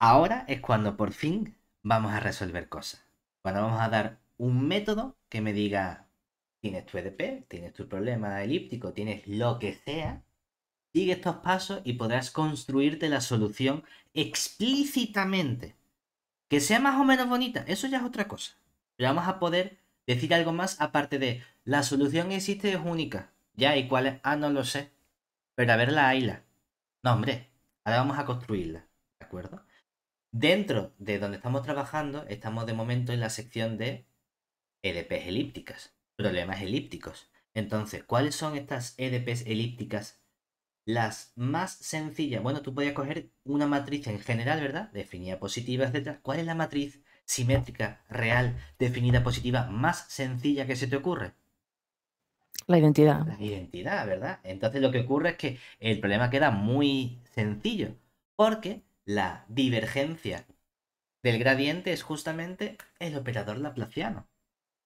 Ahora es cuando por fin vamos a resolver cosas. Cuando vamos a dar un método que me diga, tienes tu EDP, tienes tu problema elíptico, tienes lo que sea, sigue estos pasos y podrás construirte la solución explícitamente. Que sea más o menos bonita, eso ya es otra cosa. Pero vamos a poder decir algo más aparte de, la solución existe es única. Ya, ¿y cuál es? Ah, no lo sé. Pero a verla, hayla. No, hombre, ahora vamos a construirla. ¿De acuerdo? Dentro de donde estamos trabajando, estamos de momento en la sección de EDPs elípticas, problemas elípticos. Entonces, ¿cuáles son estas EDPs elípticas? Las más sencillas. Bueno, tú podías coger una matriz en general, ¿verdad? Definida positiva, etc. ¿Cuál es la matriz simétrica, real, definida positiva más sencilla que se te ocurre? La identidad. La identidad, ¿verdad? Entonces lo que ocurre es que el problema queda muy sencillo, porque la divergencia del gradiente es justamente el operador laplaciano.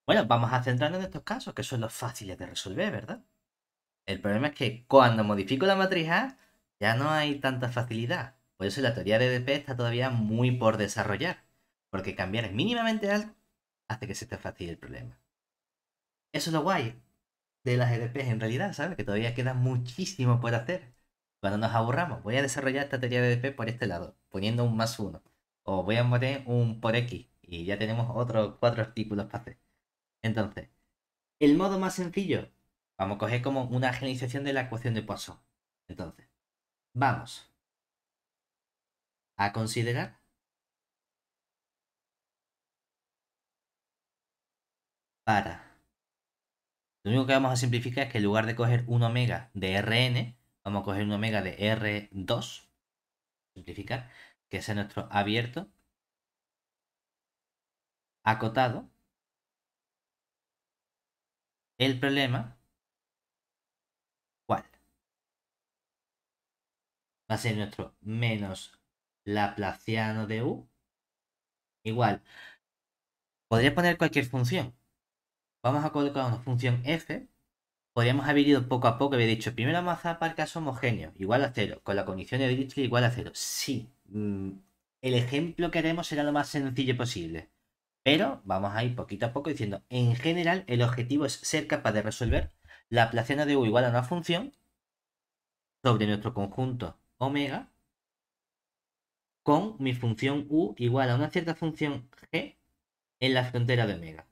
Bueno, vamos a centrarnos en estos casos, que son los fáciles de resolver, ¿verdad? El problema es que cuando modifico la matriz A, ya no hay tanta facilidad. Por eso la teoría de EDP está todavía muy por desarrollar, porque cambiar mínimamente algo hace que se te fácil el problema. Eso es lo guay de las EDPs en realidad, ¿sabes? Que todavía queda muchísimo por hacer. Cuando nos aburramos, voy a desarrollar esta teoría de DP por este lado, poniendo un más uno. O voy a poner un por X y ya tenemos otros cuatro artículos para hacer. Entonces, el modo más sencillo, vamos a coger como una generalización de la ecuación de Poisson. Entonces, vamos a considerar para. Lo único que vamos a simplificar es que en lugar de coger un omega de Rn, Vamos a coger un omega de R2, simplificar, que sea nuestro abierto, acotado. El problema, ¿cuál? Va a ser nuestro menos Laplaciano de U, igual. Podría poner cualquier función. Vamos a colocar una función f Podríamos haber ido poco a poco y haber dicho, primero vamos a caso homogéneo, homogéneo igual a cero, con la condición de Dirichlet igual a cero. Sí, mm, el ejemplo que haremos será lo más sencillo posible. Pero vamos a ir poquito a poco diciendo, en general, el objetivo es ser capaz de resolver la placena de U igual a una función sobre nuestro conjunto omega con mi función U igual a una cierta función G en la frontera de omega.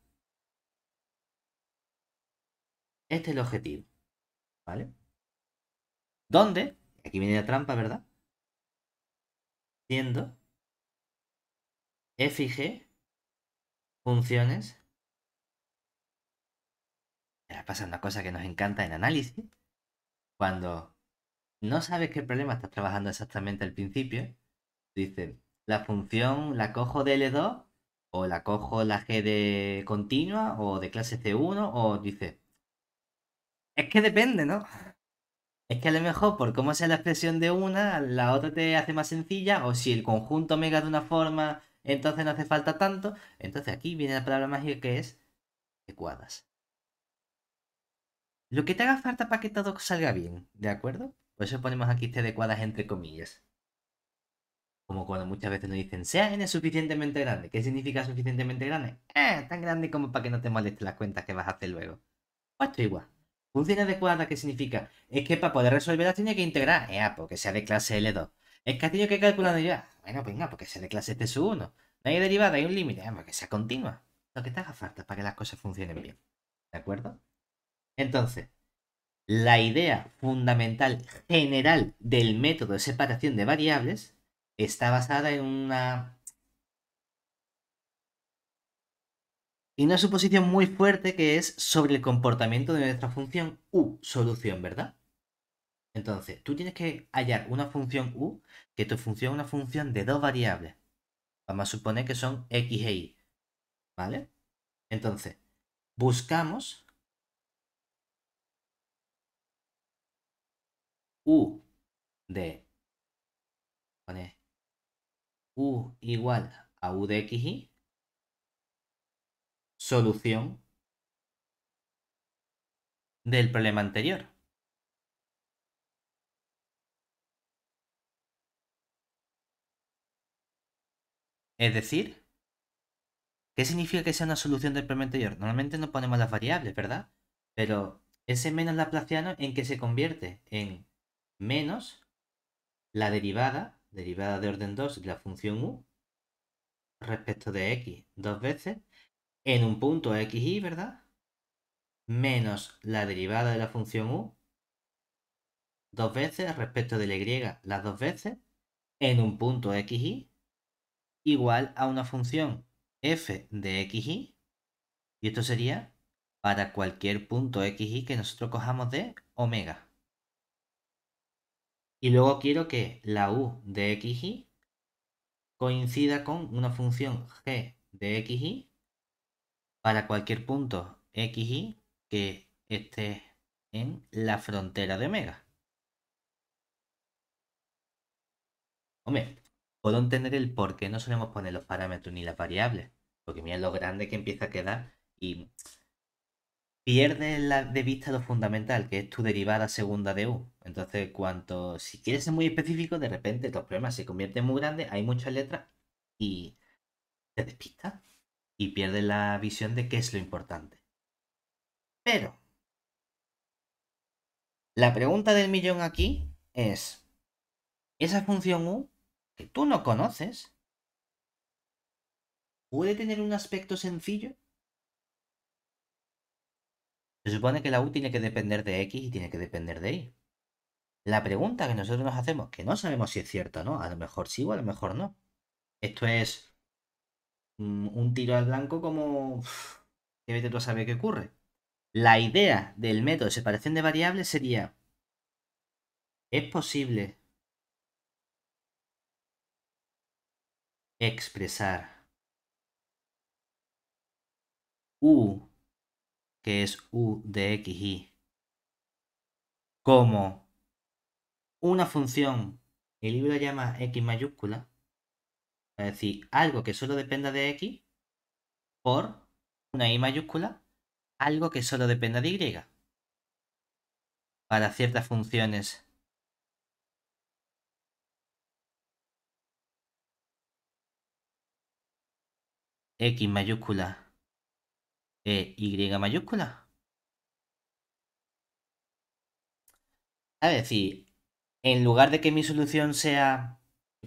Este es el objetivo. ¿Vale? ¿Dónde? Aquí viene la trampa, ¿verdad? Siendo F y G funciones. Ahora pasa una cosa que nos encanta en análisis. Cuando no sabes qué problema estás trabajando exactamente al principio, dices, la función la cojo de L2 o la cojo la G de continua o de clase C1 o dices es que depende, ¿no? Es que a lo mejor por cómo sea la expresión de una, la otra te hace más sencilla, o si el conjunto mega de una forma, entonces no hace falta tanto. Entonces aquí viene la palabra mágica que es adecuadas. Lo que te haga falta para que todo salga bien, ¿de acuerdo? Por eso ponemos aquí este adecuadas entre comillas. Como cuando muchas veces nos dicen, sea n suficientemente grande. ¿Qué significa suficientemente grande? Eh, tan grande como para que no te molesten las cuentas que vas a hacer luego. Pues esto igual. Función adecuada, ¿qué significa? Es que para poder resolverla tiene que integrar. Eh, ah, porque sea de clase L2. Es que ha tenido que calcular ya, ah, Bueno, venga, porque sea de clase T este 1. No hay derivada, hay un límite. Ah, porque que sea continua. Lo que te haga falta para que las cosas funcionen bien. ¿De acuerdo? Entonces, la idea fundamental general del método de separación de variables está basada en una y una suposición muy fuerte que es sobre el comportamiento de nuestra función u solución, ¿verdad? Entonces, tú tienes que hallar una función u, que tu función una función de dos variables. Vamos a suponer que son x e y, ¿vale? Entonces, buscamos u de... Pone u igual a u de x y solución del problema anterior. Es decir, ¿qué significa que sea una solución del problema anterior? Normalmente no ponemos las variables, ¿verdad? Pero ese menos laplaciano en que se convierte en menos la derivada, derivada de orden 2 de la función u, respecto de x dos veces, en un punto x, y, ¿verdad? Menos la derivada de la función u dos veces respecto de la y, las dos veces, en un punto x, y, igual a una función f de x, y, esto sería para cualquier punto x, y que nosotros cojamos de omega. Y luego quiero que la u de x, y coincida con una función g de xy, para cualquier punto x, y que esté en la frontera de omega. Hombre, puedo entender el por qué no solemos poner los parámetros ni las variables, porque mira lo grande que empieza a quedar y pierde la, de vista lo fundamental, que es tu derivada segunda de u. Entonces, cuanto, si quieres ser muy específico, de repente los problemas se convierten muy grandes, hay muchas letras y te despistas y pierde la visión de qué es lo importante. Pero, la pregunta del millón aquí es, esa función u que tú no conoces, ¿puede tener un aspecto sencillo? Se supone que la u tiene que depender de x y tiene que depender de y. La pregunta que nosotros nos hacemos, que no sabemos si es cierto o no, a lo mejor sí o a lo mejor no. Esto es, Mm, un tiro al blanco como... Que vete tú a saber qué ocurre. La idea del método de separación de variables sería... Es posible expresar u, que es u de x, y, como una función, el libro llama x mayúscula, es decir, algo que solo dependa de X por una Y mayúscula, algo que solo dependa de Y para ciertas funciones. X mayúscula e Y mayúscula. Es decir, en lugar de que mi solución sea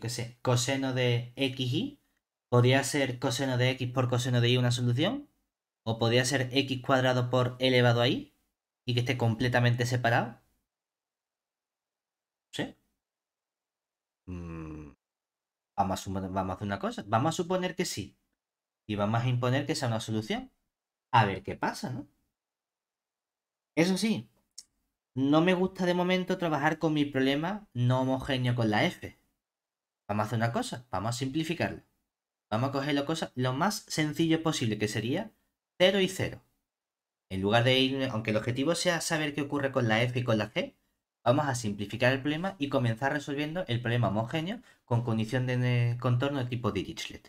que sé, coseno de x y? podría ser coseno de x por coseno de y una solución, o podría ser x cuadrado por elevado a y, y que esté completamente separado. ¿Sí? Mm. Vamos, a vamos a hacer una cosa, vamos a suponer que sí, y vamos a imponer que sea una solución. A ver qué pasa, ¿no? Eso sí, no me gusta de momento trabajar con mi problema no homogéneo con la F. Vamos a hacer una cosa, vamos a simplificarlo. Vamos a coger la cosa lo más sencillo posible, que sería 0 y 0. En lugar de ir, aunque el objetivo sea saber qué ocurre con la F y con la G, vamos a simplificar el problema y comenzar resolviendo el problema homogéneo con condición de contorno de tipo Dirichlet.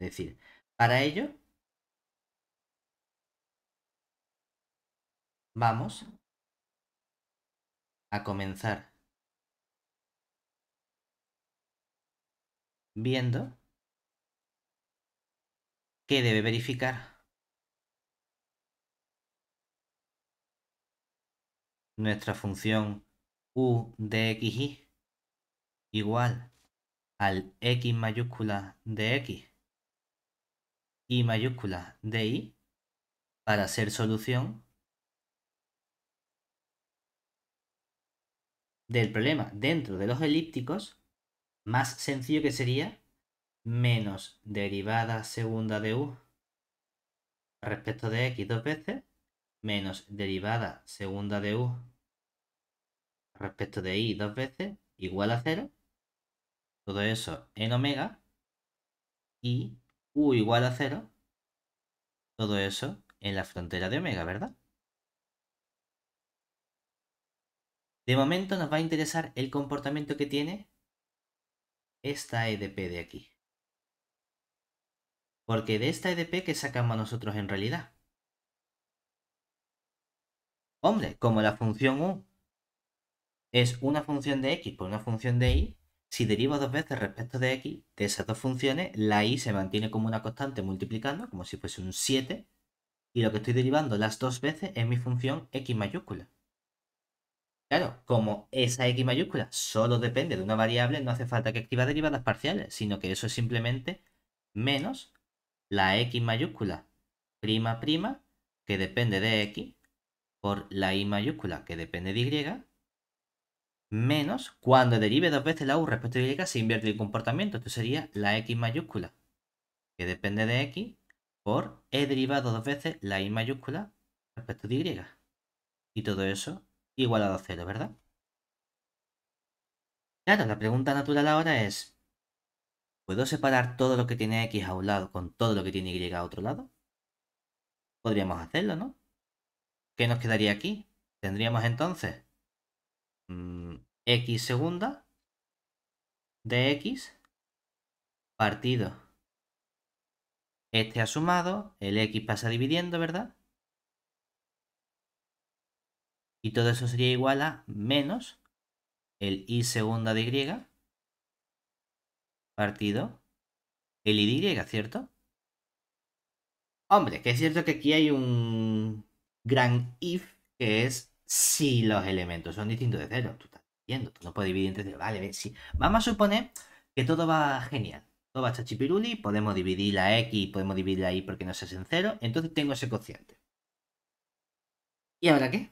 Es decir, para ello vamos a comenzar viendo que debe verificar nuestra función u de y igual al x mayúscula de x y mayúscula de y para ser solución del problema dentro de los elípticos más sencillo que sería menos derivada segunda de u respecto de x dos veces menos derivada segunda de u respecto de y dos veces igual a cero. Todo eso en omega y u igual a cero. Todo eso en la frontera de omega, ¿verdad? De momento nos va a interesar el comportamiento que tiene esta EDP de aquí. Porque de esta EDP que sacamos nosotros en realidad. Hombre, como la función U es una función de x por una función de y, si derivo dos veces respecto de x, de esas dos funciones, la y se mantiene como una constante multiplicando, como si fuese un 7, y lo que estoy derivando las dos veces es mi función x mayúscula. Claro, como esa X mayúscula solo depende de una variable, no hace falta que activa derivadas parciales, sino que eso es simplemente menos la X mayúscula prima prima, que depende de X, por la Y mayúscula, que depende de Y, menos cuando derive dos veces la U respecto de Y, se invierte el comportamiento. Esto sería la X mayúscula, que depende de X, por he derivado dos veces la Y mayúscula respecto de Y. Y todo eso igual a 0 ¿verdad? Claro, la pregunta natural ahora es, ¿puedo separar todo lo que tiene X a un lado con todo lo que tiene Y a otro lado? Podríamos hacerlo, ¿no? ¿Qué nos quedaría aquí? Tendríamos entonces mm, X segunda de X partido este ha sumado, el X pasa dividiendo, ¿verdad? Y todo eso sería igual a menos el i segunda de y partido el i y, ¿cierto? Hombre, que es cierto que aquí hay un gran if que es si los elementos son distintos de cero. Tú estás viendo, tú no puedes dividir entre cero. Vale, sí. Vamos a suponer que todo va genial. Todo va chachipiruli, podemos dividir la x, podemos dividir la y porque no se hacen cero. Entonces tengo ese cociente. ¿Y ahora qué?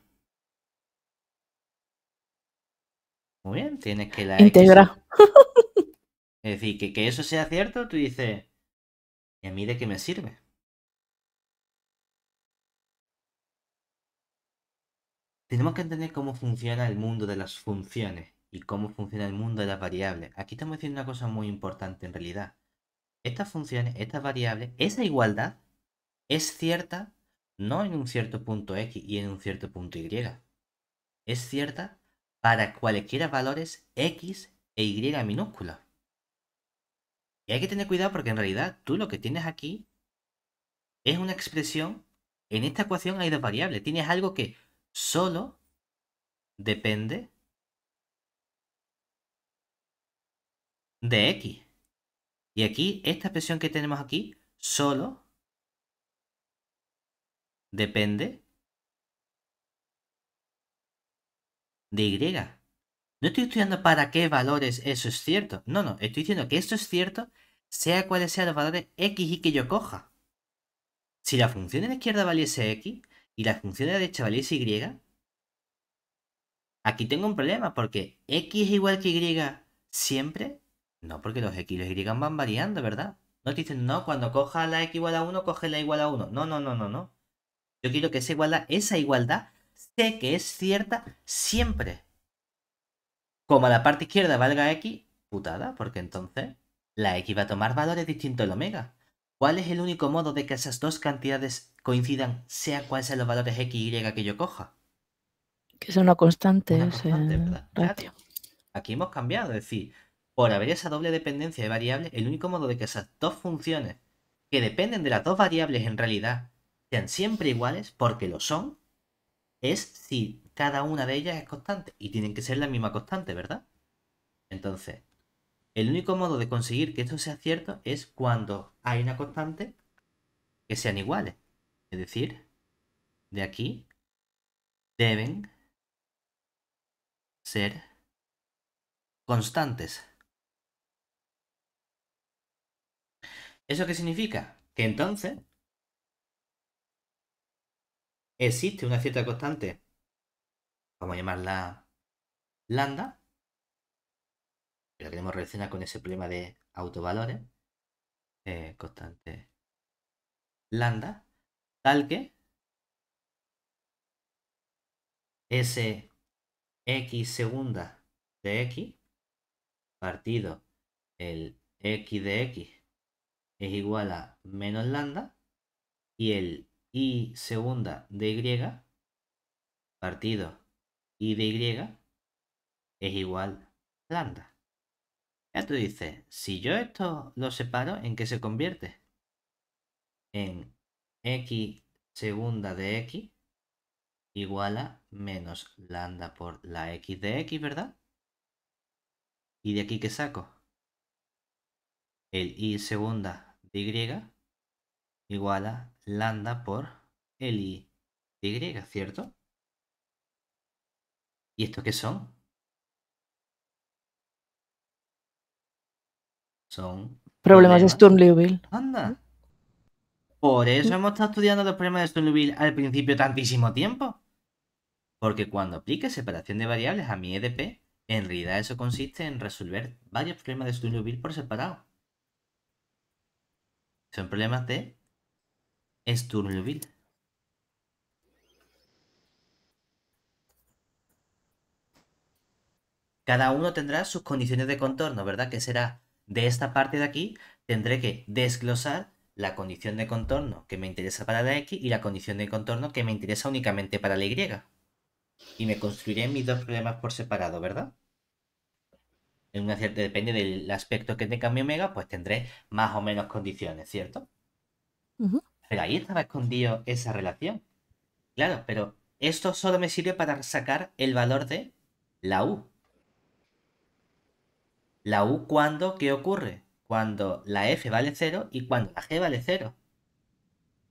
Muy bien, tienes que la Integra. Es decir, que, que eso sea cierto, tú dices, ¿y a mí de qué me sirve? Tenemos que entender cómo funciona el mundo de las funciones y cómo funciona el mundo de las variables. Aquí estamos diciendo una cosa muy importante en realidad. Estas funciones, estas variables, esa igualdad es cierta no en un cierto punto X y en un cierto punto Y. Es cierta para cualquiera valores x e y minúscula. Y hay que tener cuidado porque en realidad tú lo que tienes aquí es una expresión. En esta ecuación hay dos variables. Tienes algo que solo depende de x. Y aquí, esta expresión que tenemos aquí, solo depende de Y. No estoy estudiando para qué valores eso es cierto. No, no, estoy diciendo que esto es cierto sea cuáles sean los valores X y que yo coja. Si la función de la izquierda valiese X y la función de la derecha valiese Y, aquí tengo un problema porque X es igual que Y siempre. No, porque los X y los Y van variando, ¿verdad? No te dicen, no, cuando coja la X igual a 1, coge la igual a 1. No, no, no, no, no. Yo quiero que esa igualdad, esa igualdad sé que es cierta siempre. Como la parte izquierda valga x, putada, porque entonces la x va a tomar valores distintos del omega. ¿Cuál es el único modo de que esas dos cantidades coincidan, sea cual sean los valores x y y que yo coja? Que sea una constante. Aquí hemos cambiado, es decir, por haber esa doble dependencia de variables, el único modo de que esas dos funciones, que dependen de las dos variables en realidad, sean siempre iguales, porque lo son, es si cada una de ellas es constante. Y tienen que ser la misma constante, ¿verdad? Entonces, el único modo de conseguir que esto sea cierto es cuando hay una constante que sean iguales. Es decir, de aquí deben ser constantes. ¿Eso qué significa? Que entonces existe una cierta constante, vamos a llamarla lambda, que la queremos relacionar con ese problema de autovalores, eh, constante lambda, tal que ese x segunda de x partido el x de x es igual a menos lambda y el y segunda de Y partido y de y es igual lambda. Ya tú dices, si yo esto lo separo, ¿en qué se convierte? En x segunda de x igual a menos lambda por la x de x, ¿verdad? ¿Y de aquí qué saco? El y segunda de y igual a lambda por L y, ¿cierto? ¿Y esto qué son? Son... Problemas, de Sturm-Liouville. Anda. Por eso hemos estado estudiando los problemas de Sturm-Liouville al principio tantísimo tiempo. Porque cuando aplique separación de variables a mi EDP, en realidad eso consiste en resolver varios problemas de Sturm-Liouville por separado. Son problemas de es Build. Cada uno tendrá sus condiciones de contorno, ¿verdad? Que será de esta parte de aquí, tendré que desglosar la condición de contorno que me interesa para la X y la condición de contorno que me interesa únicamente para la Y. Y me construiré mis dos problemas por separado, ¿verdad? En una cierta, depende del aspecto que tenga mi omega, pues tendré más o menos condiciones, ¿cierto? Pero ahí estaba escondido esa relación. Claro, pero esto solo me sirve para sacar el valor de la U. La U cuando, ¿qué ocurre? Cuando la F vale 0 y cuando la G vale 0.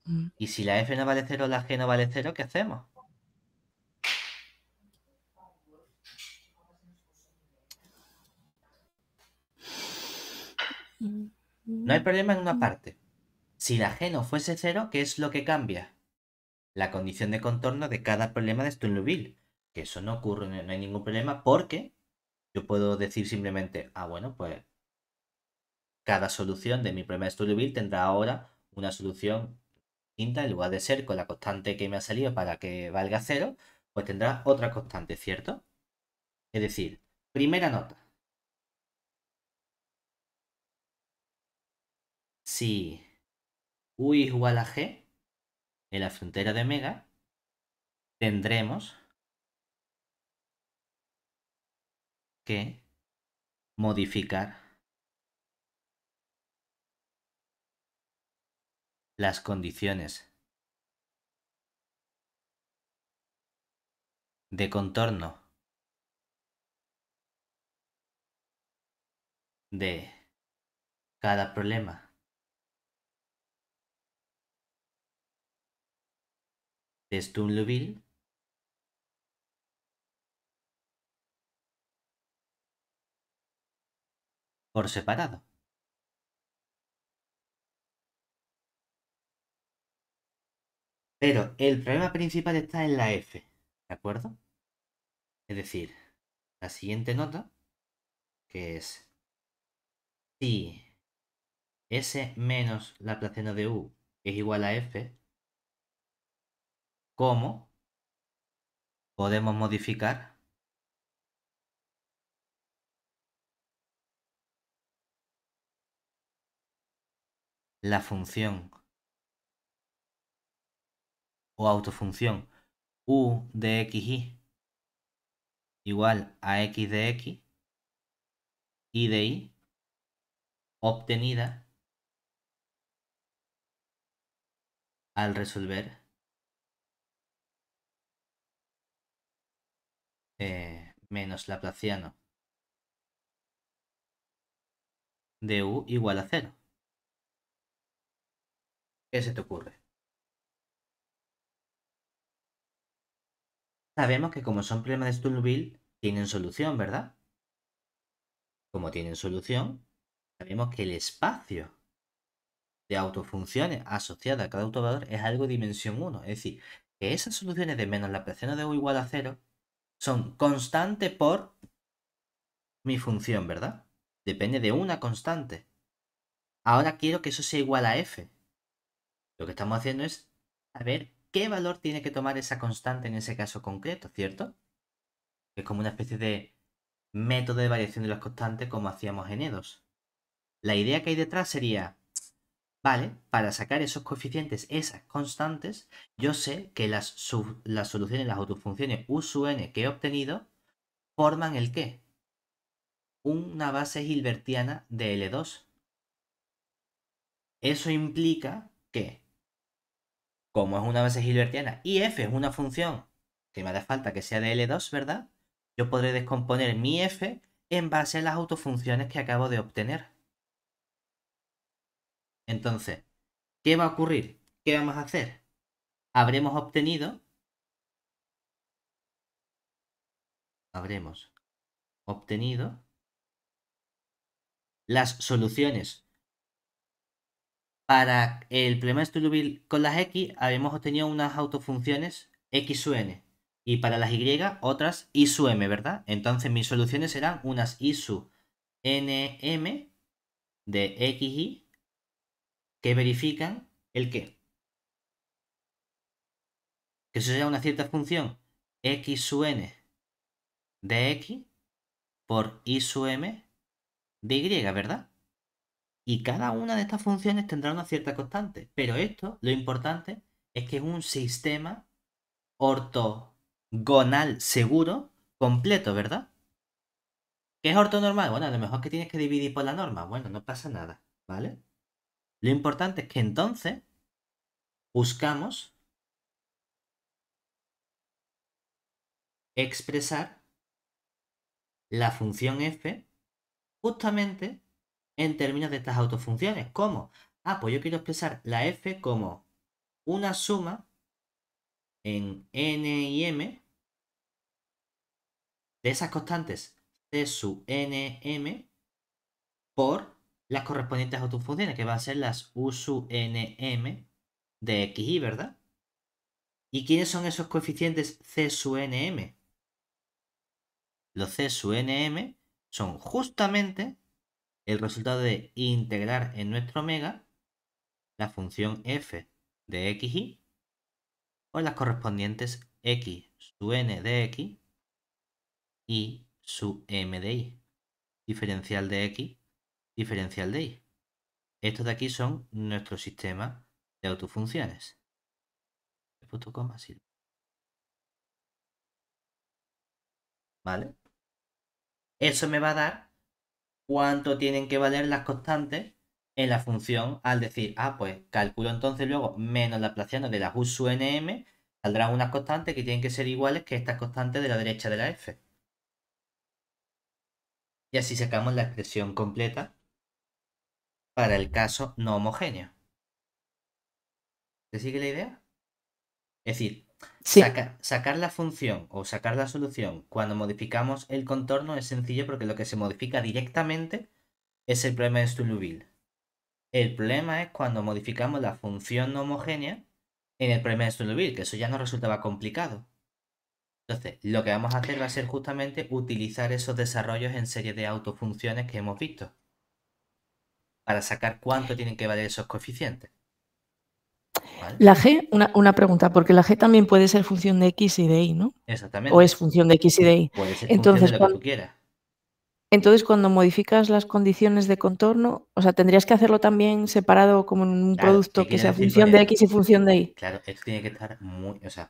Mm. Y si la F no vale 0, la G no vale 0, ¿qué hacemos? No hay problema en una mm. parte. Si la g no fuese cero, ¿qué es lo que cambia? La condición de contorno de cada problema de Sturlubil. Que eso no ocurre, no hay ningún problema, porque yo puedo decir simplemente, ah, bueno, pues cada solución de mi problema de Sturlubil tendrá ahora una solución distinta, en lugar de ser con la constante que me ha salido para que valga cero, pues tendrá otra constante, ¿cierto? Es decir, primera nota. Si U igual a G en la frontera de Mega, tendremos que modificar las condiciones de contorno de cada problema de por separado. Pero el problema principal está en la F, ¿de acuerdo? Es decir, la siguiente nota, que es si S menos la placeno de U es igual a F, cómo podemos modificar la función o autofunción u de y igual a x de x y de y obtenida al resolver Eh, menos Laplaciano de u igual a 0. ¿Qué se te ocurre? Sabemos que como son problemas de Sturm-Liouville tienen solución, ¿verdad? Como tienen solución, sabemos que el espacio de autofunciones asociada a cada autovalor es algo de dimensión 1. Es decir, que esas soluciones de menos la de u igual a 0 son constante por mi función, ¿verdad? Depende de una constante. Ahora quiero que eso sea igual a f. Lo que estamos haciendo es saber qué valor tiene que tomar esa constante en ese caso concreto, ¿cierto? Es como una especie de método de variación de las constantes como hacíamos en E2. La idea que hay detrás sería ¿vale? Para sacar esos coeficientes, esas constantes, yo sé que las, soluciones, las autofunciones U sub n que he obtenido, forman el qué? Una base hilbertiana de L2. Eso implica que, como es una base hilbertiana y f es una función que me da falta que sea de L2, ¿verdad? Yo podré descomponer mi f en base a las autofunciones que acabo de obtener. Entonces, ¿qué va a ocurrir? ¿Qué vamos a hacer? Habremos obtenido... Habremos obtenido las soluciones para el problema de con las X habremos obtenido unas autofunciones X sub N y para las Y otras Y sub M, ¿verdad? Entonces mis soluciones serán unas I sub m de x y que verifican el qué. Que eso sea una cierta función x sub n de x por y sub m de y, ¿verdad? Y cada una de estas funciones tendrá una cierta constante. Pero esto, lo importante, es que es un sistema ortogonal seguro completo, ¿verdad? ¿Qué es ortonormal? Bueno, a lo mejor que tienes que dividir por la norma. Bueno, no pasa nada, ¿vale? Lo importante es que entonces buscamos expresar la función f justamente en términos de estas autofunciones. ¿Cómo? Ah, pues yo quiero expresar la f como una suma en n y m de esas constantes c sub n, m por las correspondientes a funciones, que va a ser las U sub nm de x, y, ¿verdad? ¿Y quiénes son esos coeficientes C sub nm? Los C sub nm son justamente el resultado de integrar en nuestro omega la función f de x, y o las correspondientes x sub n de x y su m de y, diferencial de x diferencial de i. Estos de aquí son nuestro sistema de autofunciones. coma, ¿Vale? Eso me va a dar cuánto tienen que valer las constantes en la función al decir, ah, pues calculo entonces luego menos la placiana de la nm saldrán unas constantes que tienen que ser iguales que estas constantes de la derecha de la f. Y así sacamos la expresión completa para el caso no homogéneo. ¿Te sigue la idea? Es decir, sacar la función o sacar la solución cuando modificamos el contorno es sencillo porque lo que se modifica directamente es el problema de Stulubil. El problema es cuando modificamos la función no homogénea en el problema de Stulubil, que eso ya nos resultaba complicado. Entonces, lo que vamos a hacer va a ser justamente utilizar esos desarrollos en serie de autofunciones que hemos visto para sacar cuánto tienen que valer esos coeficientes. La G, una, pregunta, porque la G también puede ser función de X y de Y, ¿no? Exactamente. O es función de X y de Y. Puede ser Entonces, función lo cuando, que tú quieras. Entonces, cuando modificas las condiciones de contorno, o sea, tendrías que hacerlo también separado como en un producto que sea función de X y función de Y. Claro, esto tiene que estar muy, o sea,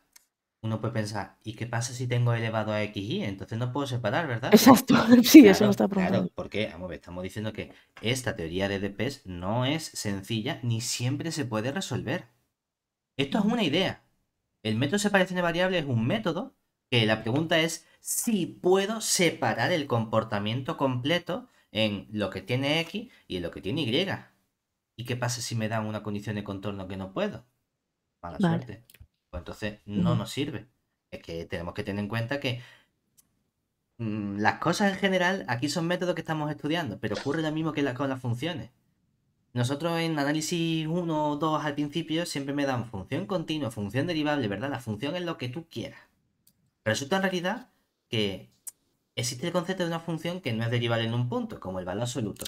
uno puede pensar, ¿y qué pasa si tengo elevado a X Y? Entonces no puedo separar, ¿verdad? Exacto, sí, eso no está preguntando. Claro, porque estamos diciendo que esta teoría de DPS no es sencilla ni siempre se puede resolver. Esto es una idea. El método de separación de variables es un método que la pregunta es si puedo separar el comportamiento completo en lo que tiene X y en lo que tiene Y. ¿Y qué pasa si me dan una condición de contorno que no puedo? Mala vale. suerte. Pues entonces no nos sirve. Es que tenemos que tener en cuenta que mm, las cosas en general aquí son métodos que estamos estudiando, pero ocurre lo mismo que la, con las funciones. Nosotros en análisis 1 o 2 al principio siempre me dan función continua, función derivable, ¿verdad? La función es lo que tú quieras. Resulta en realidad que existe el concepto de una función que no es derivable en un punto, como el valor absoluto.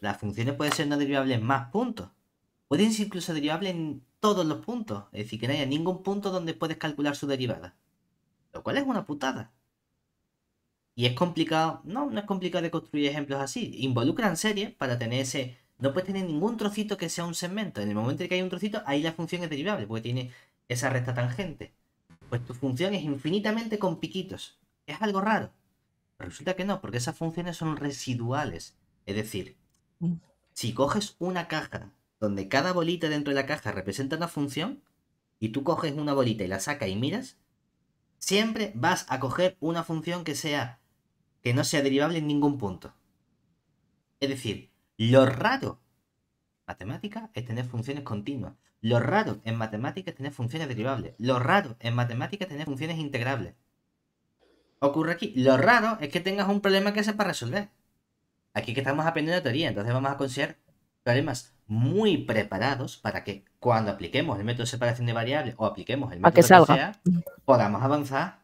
Las funciones pueden ser no derivables en más puntos. Pueden ser incluso derivables en todos los puntos, es decir, que no haya ningún punto donde puedes calcular su derivada. Lo cual es una putada. Y es complicado, no, no es complicado de construir ejemplos así. Involucran series para tener ese... No puedes tener ningún trocito que sea un segmento. En el momento en que hay un trocito, ahí la función es derivable, porque tiene esa recta tangente. Pues tu función es infinitamente con piquitos. Es algo raro. resulta que no, porque esas funciones son residuales. Es decir, mm. si coges una caja donde cada bolita dentro de la caja representa una función, y tú coges una bolita y la sacas y miras, siempre vas a coger una función que sea que no sea derivable en ningún punto. Es decir, lo raro en matemática es tener funciones continuas. Lo raro en matemática es tener funciones derivables. Lo raro en matemática es tener funciones integrables. Ocurre aquí. Lo raro es que tengas un problema que sepa resolver. Aquí que estamos aprendiendo teoría, entonces vamos a considerar problemas muy preparados para que cuando apliquemos el método de separación de variables o apliquemos el método que, sea, podamos avanzar.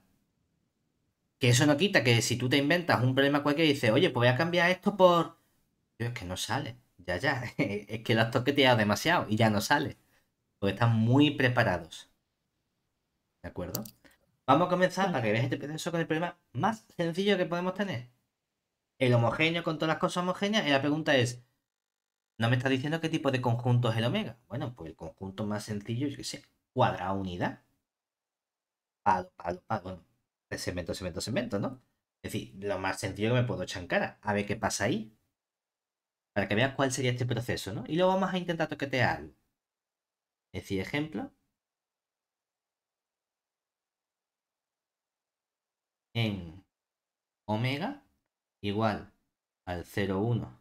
Que eso no quita que si tú te inventas un problema cualquiera y dices, oye, pues voy a cambiar esto por. Yo, es que no sale. Ya, ya. es que lo has toqueteado demasiado y ya no sale. Pues están muy preparados. ¿De acuerdo? Vamos a comenzar para que veas este proceso con el problema más sencillo que podemos tener. El homogéneo con todas las cosas homogéneas. Y la pregunta es, no me está diciendo qué tipo de conjunto es el omega. Bueno, pues el conjunto más sencillo, es que sé, cuadrado unidad. Palo, palo, palo. segmento, segmento, segmento, ¿no? Es decir, lo más sencillo que me puedo echar cara. A ver qué pasa ahí. Para que veas cuál sería este proceso, ¿no? Y luego vamos a intentar toquetear. Es decir, ejemplo. En omega igual al 0,1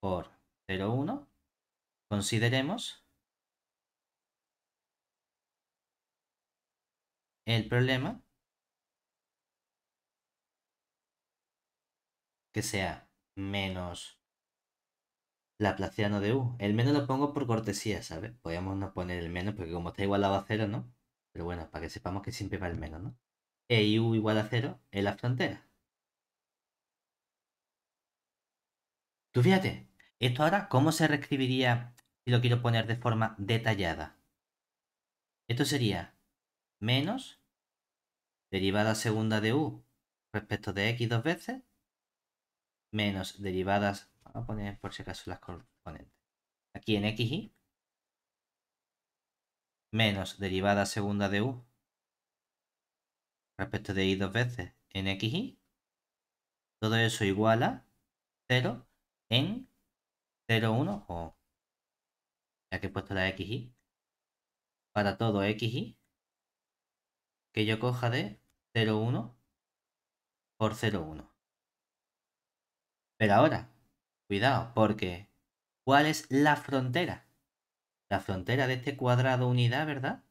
por 1, consideremos el problema que sea menos la Laplaciano de U. El menos lo pongo por cortesía, ¿sabes? Podríamos no poner el menos porque como está igualado a 0, ¿no? Pero bueno, para que sepamos que siempre va el menos, ¿no? E U igual a cero en la frontera. Tú fíjate, esto ahora, ¿cómo se reescribiría si lo quiero poner de forma detallada? Esto sería menos derivada segunda de u respecto de x dos veces, menos derivadas, vamos a poner por si acaso las componentes, aquí en y, menos derivada segunda de u respecto de y dos veces en y, todo eso igual a 0 en 1, o ya que he puesto la XY para todo XY que yo coja de 0, 1 por 0,1. Pero ahora, cuidado, porque ¿cuál es la frontera? La frontera de este cuadrado unidad, ¿verdad?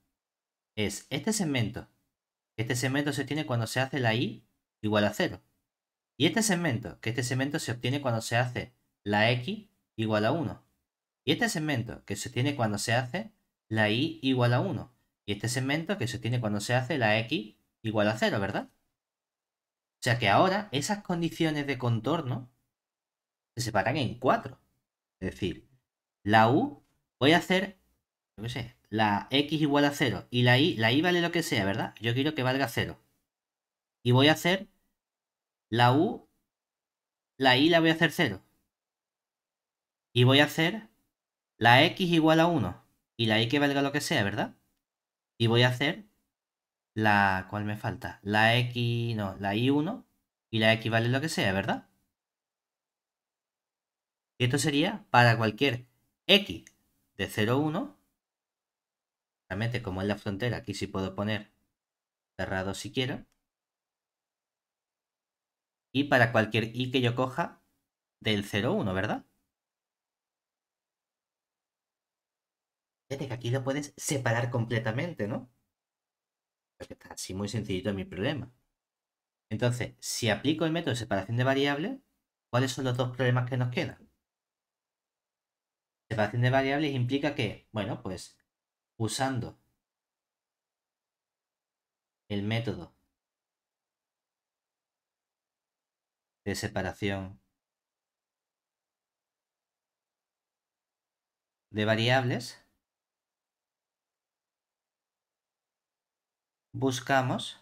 Es este segmento. Este segmento se obtiene cuando se hace la y igual a 0. Y este segmento, que este segmento se obtiene cuando se hace la x igual a 1. Y este segmento que se tiene cuando se hace la y igual a 1. Y este segmento que se tiene cuando se hace la x igual a 0, ¿verdad? O sea que ahora esas condiciones de contorno se separan en 4. Es decir, la u voy a hacer, yo sé, la x igual a 0 y la y, la y vale lo que sea, ¿verdad? Yo quiero que valga 0. Y voy a hacer la u, la y la voy a hacer 0. Y voy a hacer la x igual a 1 y la y que valga lo que sea, ¿verdad? Y voy a hacer la... ¿Cuál me falta? La x... no, la y1 y la x vale lo que sea, ¿verdad? Y esto sería para cualquier x de 0, 1. Realmente como es la frontera, aquí sí puedo poner cerrado si quiero. Y para cualquier Y que yo coja del 0, 1, ¿verdad? Fíjate que aquí lo puedes separar completamente, ¿no? Porque está así muy sencillito mi problema. Entonces, si aplico el método de separación de variables, ¿cuáles son los dos problemas que nos quedan? Separación de variables implica que, bueno, pues usando el método de separación de variables, buscamos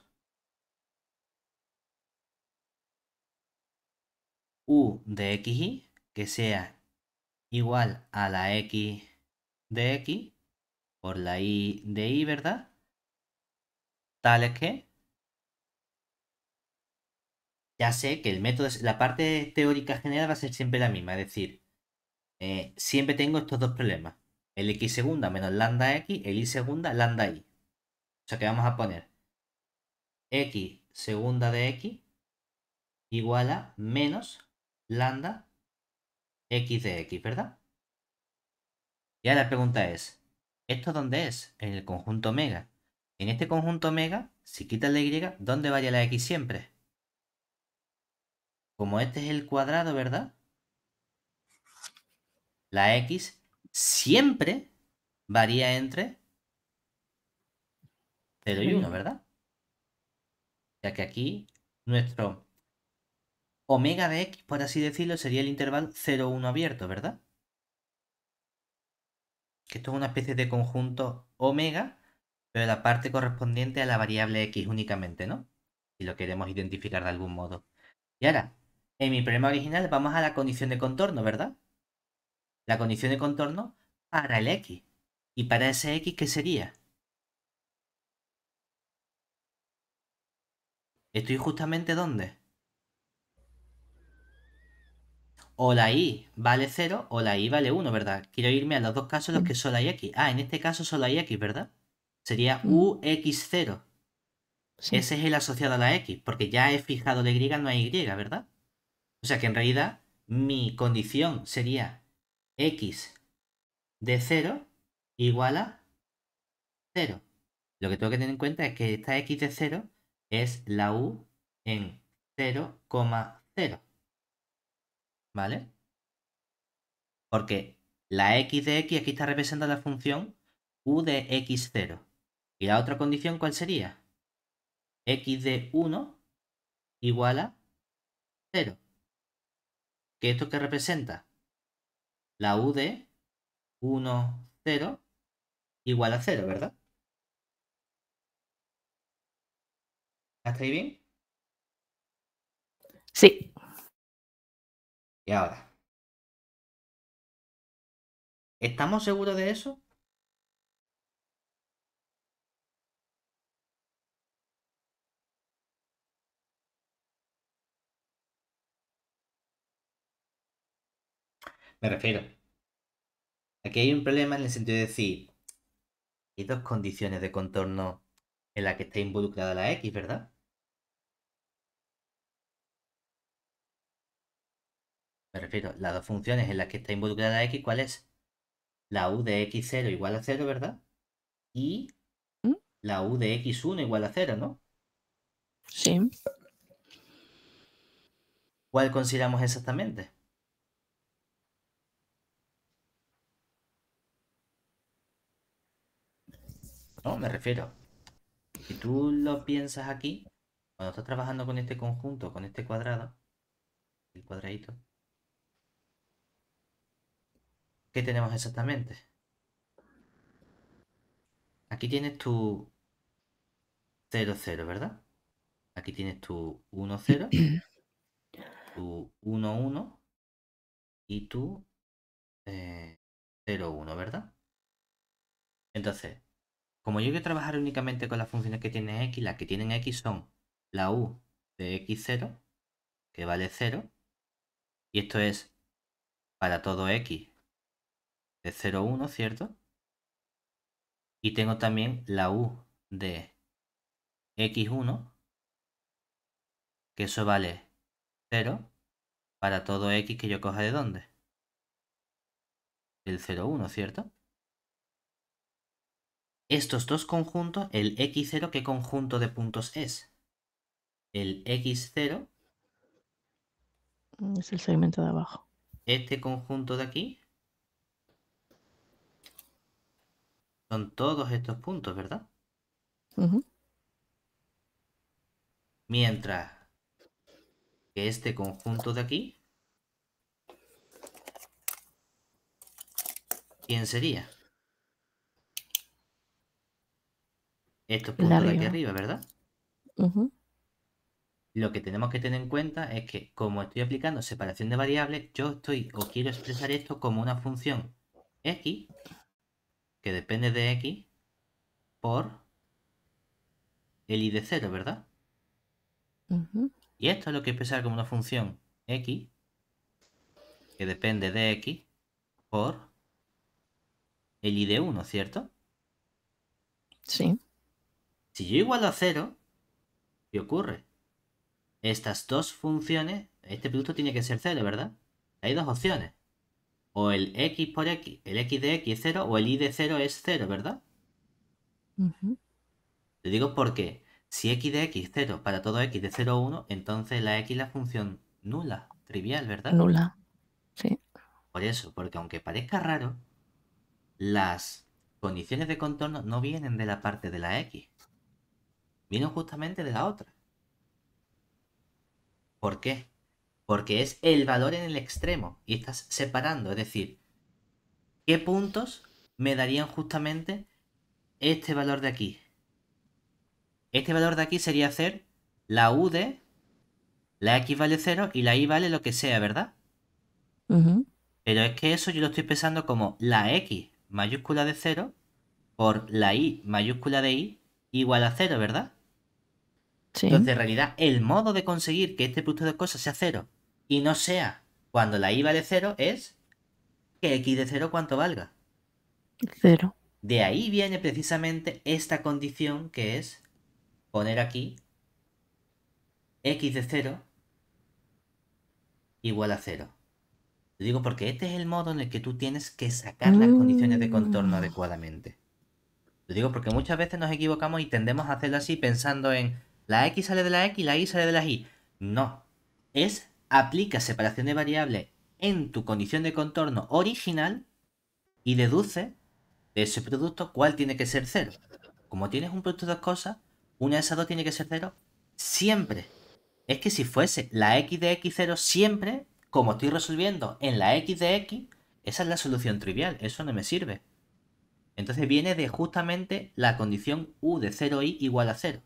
u de xy que sea igual a la x de x por la y de y, ¿verdad? Tales que ya sé que el método, la parte teórica general va a ser siempre la misma, es decir, eh, siempre tengo estos dos problemas, el x segunda menos lambda x, el y segunda lambda y. O sea que vamos a poner x segunda de x igual a menos lambda x de x, ¿verdad? Y ahora la pregunta es, ¿esto dónde es? En el conjunto omega. En este conjunto omega, si quitas la y, ¿dónde varía la x siempre? Como este es el cuadrado, ¿verdad? La x siempre varía entre 0 y 1, ¿verdad? Ya que aquí nuestro omega de x, por así decirlo, sería el intervalo 0, 1 abierto, ¿verdad? Que esto es una especie de conjunto omega, pero la parte correspondiente a la variable x únicamente, ¿no? Si lo queremos identificar de algún modo. Y ahora, en mi problema original vamos a la condición de contorno, ¿verdad? La condición de contorno para el x. ¿Y para ese x qué sería? ¿Estoy justamente dónde? O la i vale 0 o la i vale 1, ¿verdad? Quiero irme a los dos casos en los que solo hay x. Ah, en este caso solo hay x, ¿verdad? Sería ux0. Ese es el asociado a la x, porque ya he fijado la y, no hay y, ¿verdad? O sea que en realidad mi condición sería x de 0 igual a 0. Lo que tengo que tener en cuenta es que esta x de 0 es la U en 0,0. ¿Vale? Porque la x de x aquí está representando la función u de x0. ¿Y la otra condición cuál sería? x de 1 igual a 0. ¿Qué esto que representa? La u de 1, 0 igual a 0, ¿verdad? Está ahí bien? Sí. Y ahora. ¿Estamos seguros de eso? Me refiero. Aquí hay un problema en el sentido de decir, hay dos condiciones de contorno en las que está involucrada la X, ¿verdad? Me refiero, las dos funciones en las que está involucrada x, ¿cuál es? La u de x0 igual a 0, ¿verdad? Y ¿Mm? la u de x1 igual a 0, ¿no? Sí. ¿Cuál consideramos exactamente? No, me refiero. Si tú lo piensas aquí, cuando estás trabajando con este conjunto, con este cuadrado, el cuadradito, ¿Qué tenemos exactamente? Aquí tienes tu 0, 0, ¿verdad? Aquí tienes tu 1, 0, tu 1, 1 y tu 0, eh, 1, ¿verdad? Entonces, como yo quiero trabajar únicamente con las funciones que tiene x, las que tienen x son la u de x0, que vale 0, y esto es para todo x 0, 0,1, ¿cierto? Y tengo también la U de x1, que eso vale 0 para todo x que yo coja de dónde? El 0,1, ¿cierto? Estos dos conjuntos, el x0, ¿qué conjunto de puntos es? El x0 mm, es el segmento de abajo. Este conjunto de aquí Son todos estos puntos, ¿verdad? Mientras que este conjunto de aquí, ¿quién sería? Estos puntos de aquí arriba, ¿verdad? Lo que tenemos que tener en cuenta es que como estoy aplicando separación de variables, yo estoy o quiero expresar esto como una función x que depende de x por el i de 0, ¿verdad? Y esto es lo que pensar como una función x que depende de x por el i de 1, ¿cierto? Sí. Si yo igualo a 0, ¿qué ocurre? Estas dos funciones, este producto tiene que ser 0, ¿verdad? Hay dos opciones o el x por x, el x de x es 0 o el y de 0 es 0, ¿verdad? Te digo porque si x de x es 0 para todo x de 0 1, entonces la x es la función nula, trivial, ¿verdad? Nula, sí. Por eso, porque aunque parezca raro, las condiciones de contorno no vienen de la parte de la x, vienen justamente de la otra. ¿Por qué? porque es el valor en el extremo y estás separando, es decir, ¿qué puntos me darían justamente este valor de aquí? Este valor de aquí sería hacer la U de la X vale 0 y la Y vale lo que sea, ¿verdad? Pero es que eso yo lo estoy pensando como la X mayúscula de 0 por la Y mayúscula de Y igual a 0, ¿verdad? Entonces, en realidad, el modo de conseguir que este punto de cosas sea 0 y no sea cuando la i vale 0 es que x de 0 cuánto valga. 0. De ahí viene precisamente esta condición que es poner aquí x de 0 igual a 0. Lo digo porque este es el modo en el que tú tienes que sacar las condiciones de contorno mm. adecuadamente. Lo digo porque muchas veces nos equivocamos y tendemos a hacerlo así pensando en la X sale de la X y la Y sale de la Y. No, es aplica separación de variables en tu condición de contorno original y deduce de ese producto cuál tiene que ser cero. Como tienes un producto de dos cosas, una de esas dos tiene que ser cero siempre. Es que si fuese la x de x0 siempre, como estoy resolviendo en la x de x, esa es la solución trivial, eso no me sirve. Entonces viene de justamente la condición u de 0 y igual a cero.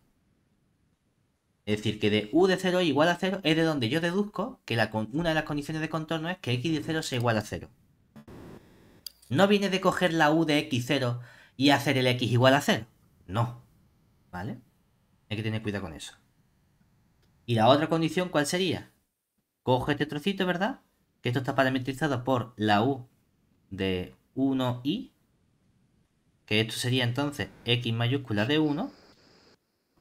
Es decir, que de u de 0 igual a 0 es de donde yo deduzco que una de las condiciones de contorno es que x de 0 sea igual a 0. No viene de coger la u de x0 y hacer el x igual a 0. No. ¿Vale? Hay que tener cuidado con eso. ¿Y la otra condición cuál sería? Coge este trocito, ¿verdad? Que esto está parametrizado por la u de 1i. Que esto sería entonces x mayúscula de 1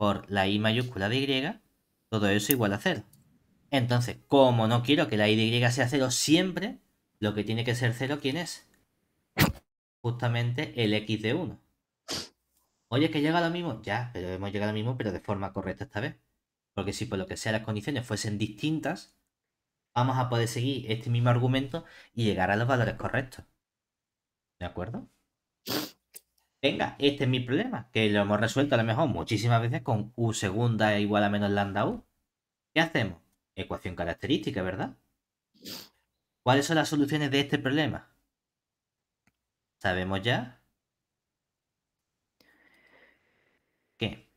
por la I mayúscula de Y, todo eso igual a 0. Entonces, como no quiero que la I de Y sea 0 siempre, lo que tiene que ser 0, ¿quién es? Justamente el X de 1. Oye, que llega a lo mismo. Ya, pero hemos llegado a lo mismo, pero de forma correcta esta vez. Porque si por lo que sea las condiciones fuesen distintas, vamos a poder seguir este mismo argumento y llegar a los valores correctos. ¿De acuerdo? venga, este es mi problema, que lo hemos resuelto a lo mejor muchísimas veces con u segunda e igual a menos lambda u. ¿Qué hacemos? Ecuación característica, ¿verdad? ¿Cuáles son las soluciones de este problema? Sabemos ya ¿Qué?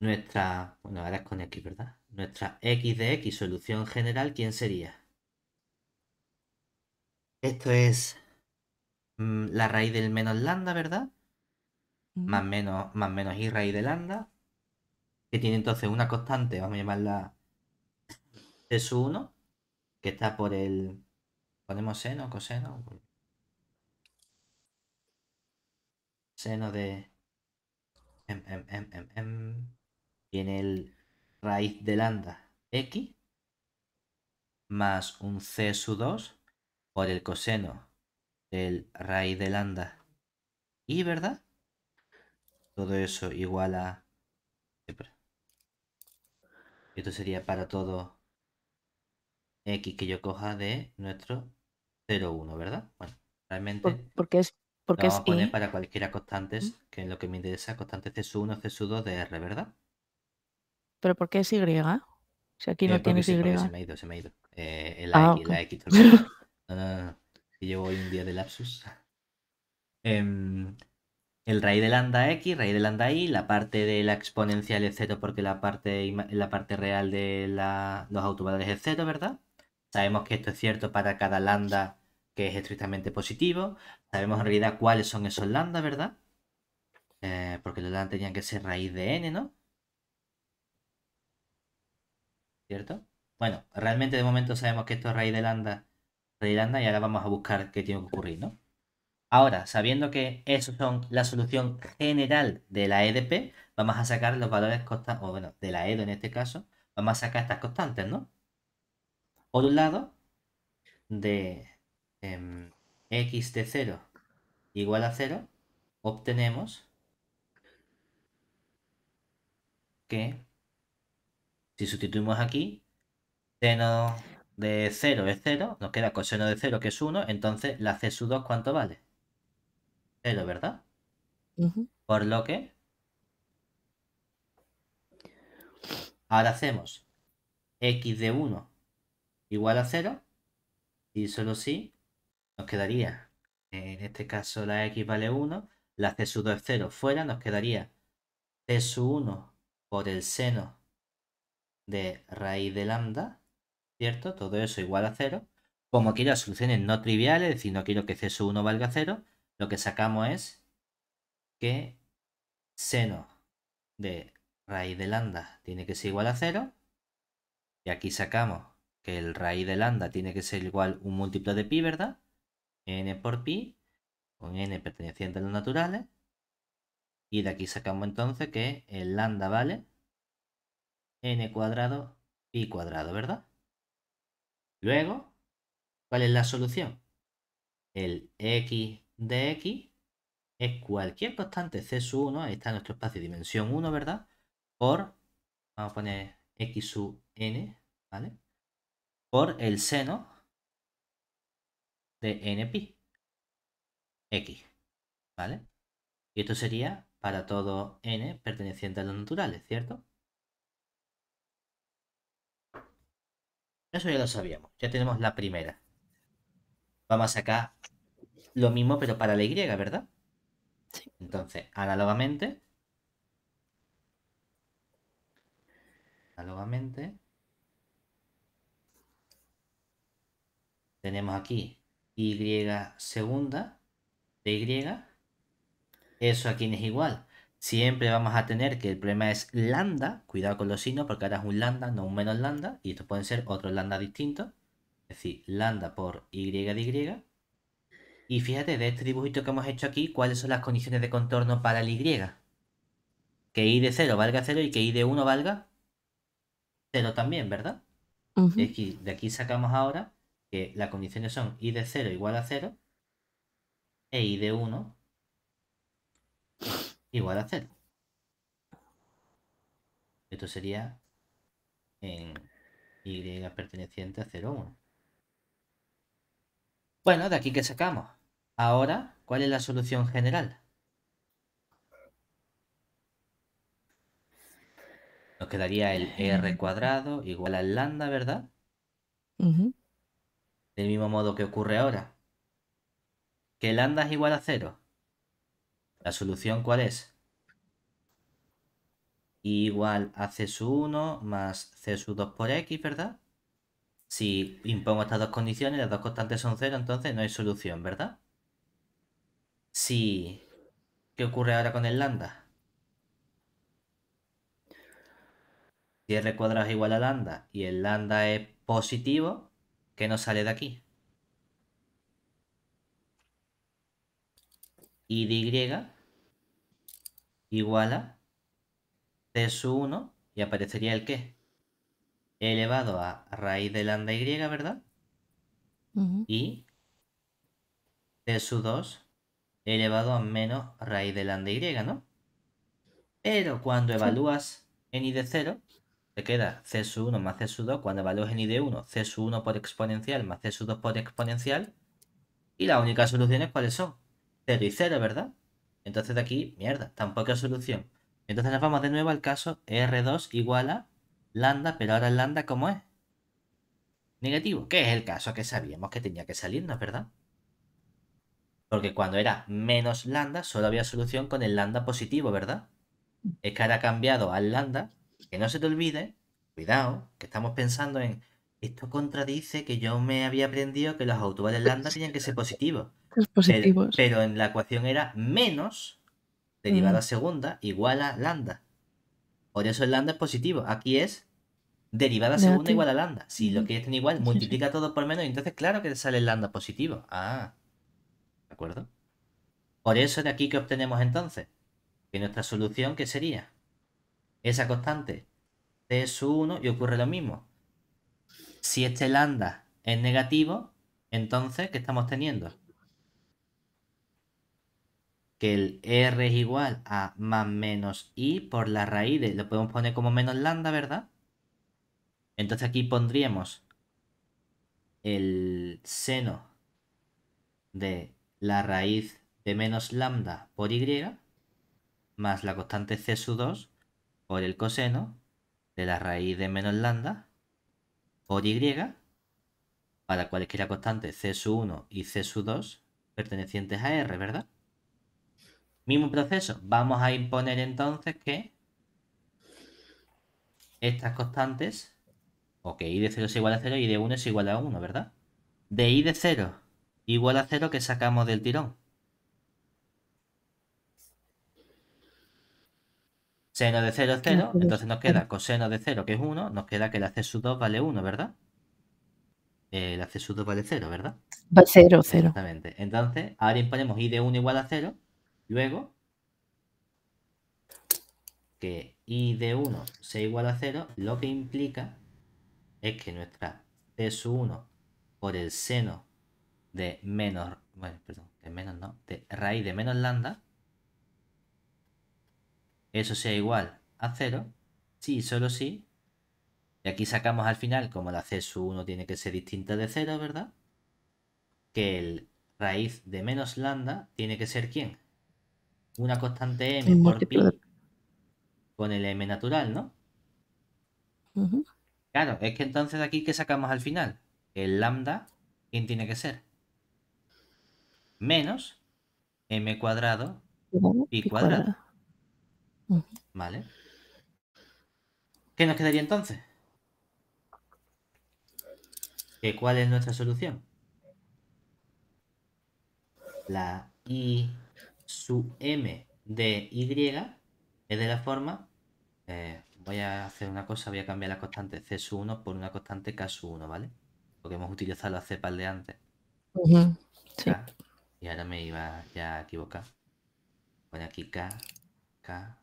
nuestra, bueno, ahora es con x, ¿verdad? Nuestra x de x solución general, ¿quién sería? Esto es Mm, la raíz del menos lambda, ¿verdad? Más menos, más menos y raíz de lambda. Que tiene entonces una constante, vamos a llamarla C 1, que está por el. Ponemos seno, coseno. Seno de. M, m, m, m Tiene el raíz de lambda x más un c 2 por el coseno el raíz de lambda y, ¿verdad? Todo eso igual a... Esto sería para todo x que yo coja de nuestro 0,1, ¿verdad? Bueno, realmente... porque es... Porque es para cualquiera constantes, que es lo que me interesa, constantes C1, C2 de R, ¿verdad? ¿Pero porque es Y? Si aquí eh, no tienes Y. Se me ha ido, se me ha ido. Eh, el ah, la X. llevo hoy un día de lapsus. Em, el raíz de lambda x, raíz de lambda y, la parte de la exponencial es cero porque la parte, la parte real de la, los autovalores es cero ¿verdad? Sabemos que esto es cierto para cada lambda que es estrictamente positivo. Sabemos en realidad cuáles son esos lambda, ¿verdad? Eh, porque los lambda tenían que ser raíz de n, ¿no? ¿Cierto? Bueno, realmente de momento sabemos que esto es raíz de lambda y ahora vamos a buscar qué tiene que ocurrir, ¿no? Ahora, sabiendo que eso son la solución general de la EDP, vamos a sacar los valores constantes, o bueno, de la EDO en este caso, vamos a sacar estas constantes, ¿no? Por un lado, de em, x de 0 igual a 0, obtenemos que si sustituimos aquí, seno de 0 es 0, nos queda coseno de 0 que es 1, entonces la C sub 2 ¿cuánto vale? 0, ¿verdad? Por lo que ahora hacemos x de 1 igual a 0 y solo si nos quedaría, en este caso la x vale 1, la C sub 2 es 0 fuera, nos quedaría C sub 1 por el seno de raíz de lambda todo eso igual a 0. Como quiero soluciones no triviales, es decir, no quiero que c sub 1 valga 0, lo que sacamos es que seno de raíz de lambda tiene que ser igual a 0. Y aquí sacamos que el raíz de lambda tiene que ser igual un múltiplo de pi, ¿verdad? n por pi, con n perteneciente a los naturales. Y de aquí sacamos entonces que el lambda vale n cuadrado pi cuadrado, ¿verdad? Luego, ¿cuál es la solución? El x de x es cualquier constante C sub 1, ahí está nuestro espacio de dimensión 1, ¿verdad? Por, vamos a poner x sub n, ¿vale? Por el seno de pi x, ¿vale? Y esto sería para todo n perteneciente a los naturales, ¿cierto? Eso ya lo sabíamos. Ya tenemos la primera. Vamos a sacar lo mismo, pero para la Y, ¿verdad? Sí. Entonces, análogamente. Análogamente. Tenemos aquí Y segunda de Y. Eso aquí no es igual siempre vamos a tener que el problema es lambda, cuidado con los signos porque ahora es un lambda, no un menos lambda, y estos pueden ser otros lambda distintos, es decir, lambda por y de y. Y fíjate, de este dibujito que hemos hecho aquí, ¿cuáles son las condiciones de contorno para el y? Que y de 0 valga 0 y que y de 1 valga 0 también, ¿verdad? de aquí sacamos ahora que las condiciones son y de 0 igual a 0 e i de 1 igual a 0. Esto sería en y perteneciente a 0, 1. Bueno, de aquí que sacamos. Ahora, ¿cuál es la solución general? Nos quedaría el r cuadrado igual al lambda, ¿verdad? Del mismo modo que ocurre ahora. Que lambda es igual a 0. ¿La solución cuál es? igual a C 1 más C 2 por X, ¿verdad? Si impongo estas dos condiciones, las dos constantes son cero, entonces no hay solución, ¿verdad? Si... ¿Qué ocurre ahora con el lambda? Si R cuadrado es igual a lambda y el lambda es positivo, ¿qué nos sale de aquí? Y de Y igual a c 1 y aparecería el qué? Elevado a raíz de lambda y, ¿verdad? Y c 2 elevado a menos raíz de lambda y, ¿no? Pero cuando evalúas en i de 0, te queda c 1 más c 2. Cuando evalúas en i de 1, c 1 por exponencial más c 2 por exponencial. Y las únicas soluciones, ¿cuáles son? 0 y 0, ¿verdad? Entonces de aquí, mierda, tampoco hay solución. Entonces nos vamos de nuevo al caso R2 igual a lambda, pero ahora lambda ¿cómo es? Negativo, que es el caso que sabíamos que tenía que salirnos, ¿verdad? Porque cuando era menos lambda solo había solución con el lambda positivo, ¿verdad? Es que ahora ha cambiado al lambda, que no se te olvide, cuidado, que estamos pensando en, esto contradice que yo me había aprendido que los autores lambda tenían que ser positivos. Pero, en la ecuación era menos derivada mm. segunda igual a lambda. Por eso el lambda es positivo. Aquí es derivada segunda igual a lambda. Si lo quieres tener igual, multiplica todo por menos y entonces claro que sale el lambda positivo. Ah, ¿de acuerdo? Por eso de aquí que obtenemos entonces que nuestra solución, que sería? Esa constante Es 1 y ocurre lo mismo. Si este lambda es negativo, entonces, ¿qué estamos teniendo? que el r es igual a más menos i por la raíz de, lo podemos poner como menos lambda, ¿verdad? Entonces aquí pondríamos el seno de la raíz de menos lambda por y más la constante c sub 2 por el coseno de la raíz de menos lambda por y para cualquiera constante c sub 1 y c sub 2 pertenecientes a r, ¿verdad? Mismo proceso. Vamos a imponer entonces que estas constantes, o que i de 0 es igual a 0 y de 1 es igual a 1, ¿verdad? De i de 0 igual a 0 que sacamos del tirón. Seno de 0 es 0, entonces nos queda coseno de 0 que es 1, nos queda que la c sub 2 vale 1, ¿verdad? Eh, la c sub 2 vale 0, ¿verdad? Va 0, 0. Exactamente. Entonces, ahora imponemos i de 1 igual a 0 Luego, que i de 1 sea igual a 0, lo que implica es que nuestra c 1 por el seno de menos, bueno, perdón, de menos no, de raíz de menos lambda, eso sea igual a 0, sí, solo sí, y aquí sacamos al final, como la c 1 tiene que ser distinta de 0, ¿verdad? Que el raíz de menos lambda tiene que ser ¿quién? una constante m por pi con el m natural, ¿no? Claro, es que entonces aquí que sacamos al final, el lambda, ¿quién tiene que ser? Menos m cuadrado y cuadrado. ¿Vale? ¿Qué nos quedaría entonces? ¿Cuál es nuestra solución? La i su m de y es de la forma... Eh, voy a hacer una cosa, voy a cambiar la constante c sub 1 por una constante k sub 1, ¿vale? Porque hemos utilizado la cepa de antes. y ahora me iba ya a equivocar. Pone aquí k, k.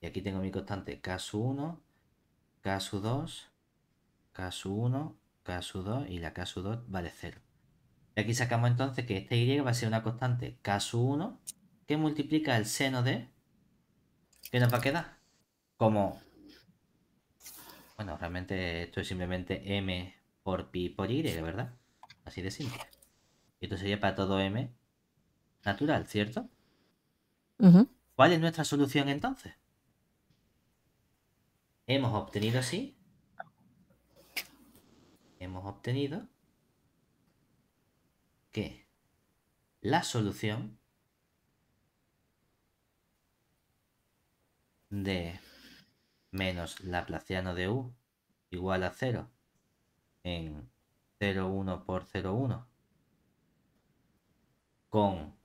Y aquí tengo mi constante k sub 1, k sub 2, k sub 1, k sub 2 y la k sub 2 vale 0. Y aquí sacamos entonces que este y va a ser una constante k sub 1 que multiplica el seno de... ¿Qué nos va a quedar? Como... Bueno, realmente esto es simplemente m por pi por y, ¿verdad? Así de simple. Y esto sería para todo m natural, ¿cierto? ¿Cuál es nuestra solución entonces? Hemos obtenido así. Hemos obtenido que la solución de menos Laplaciano de U igual a 0 en 0,1 por 0,1 con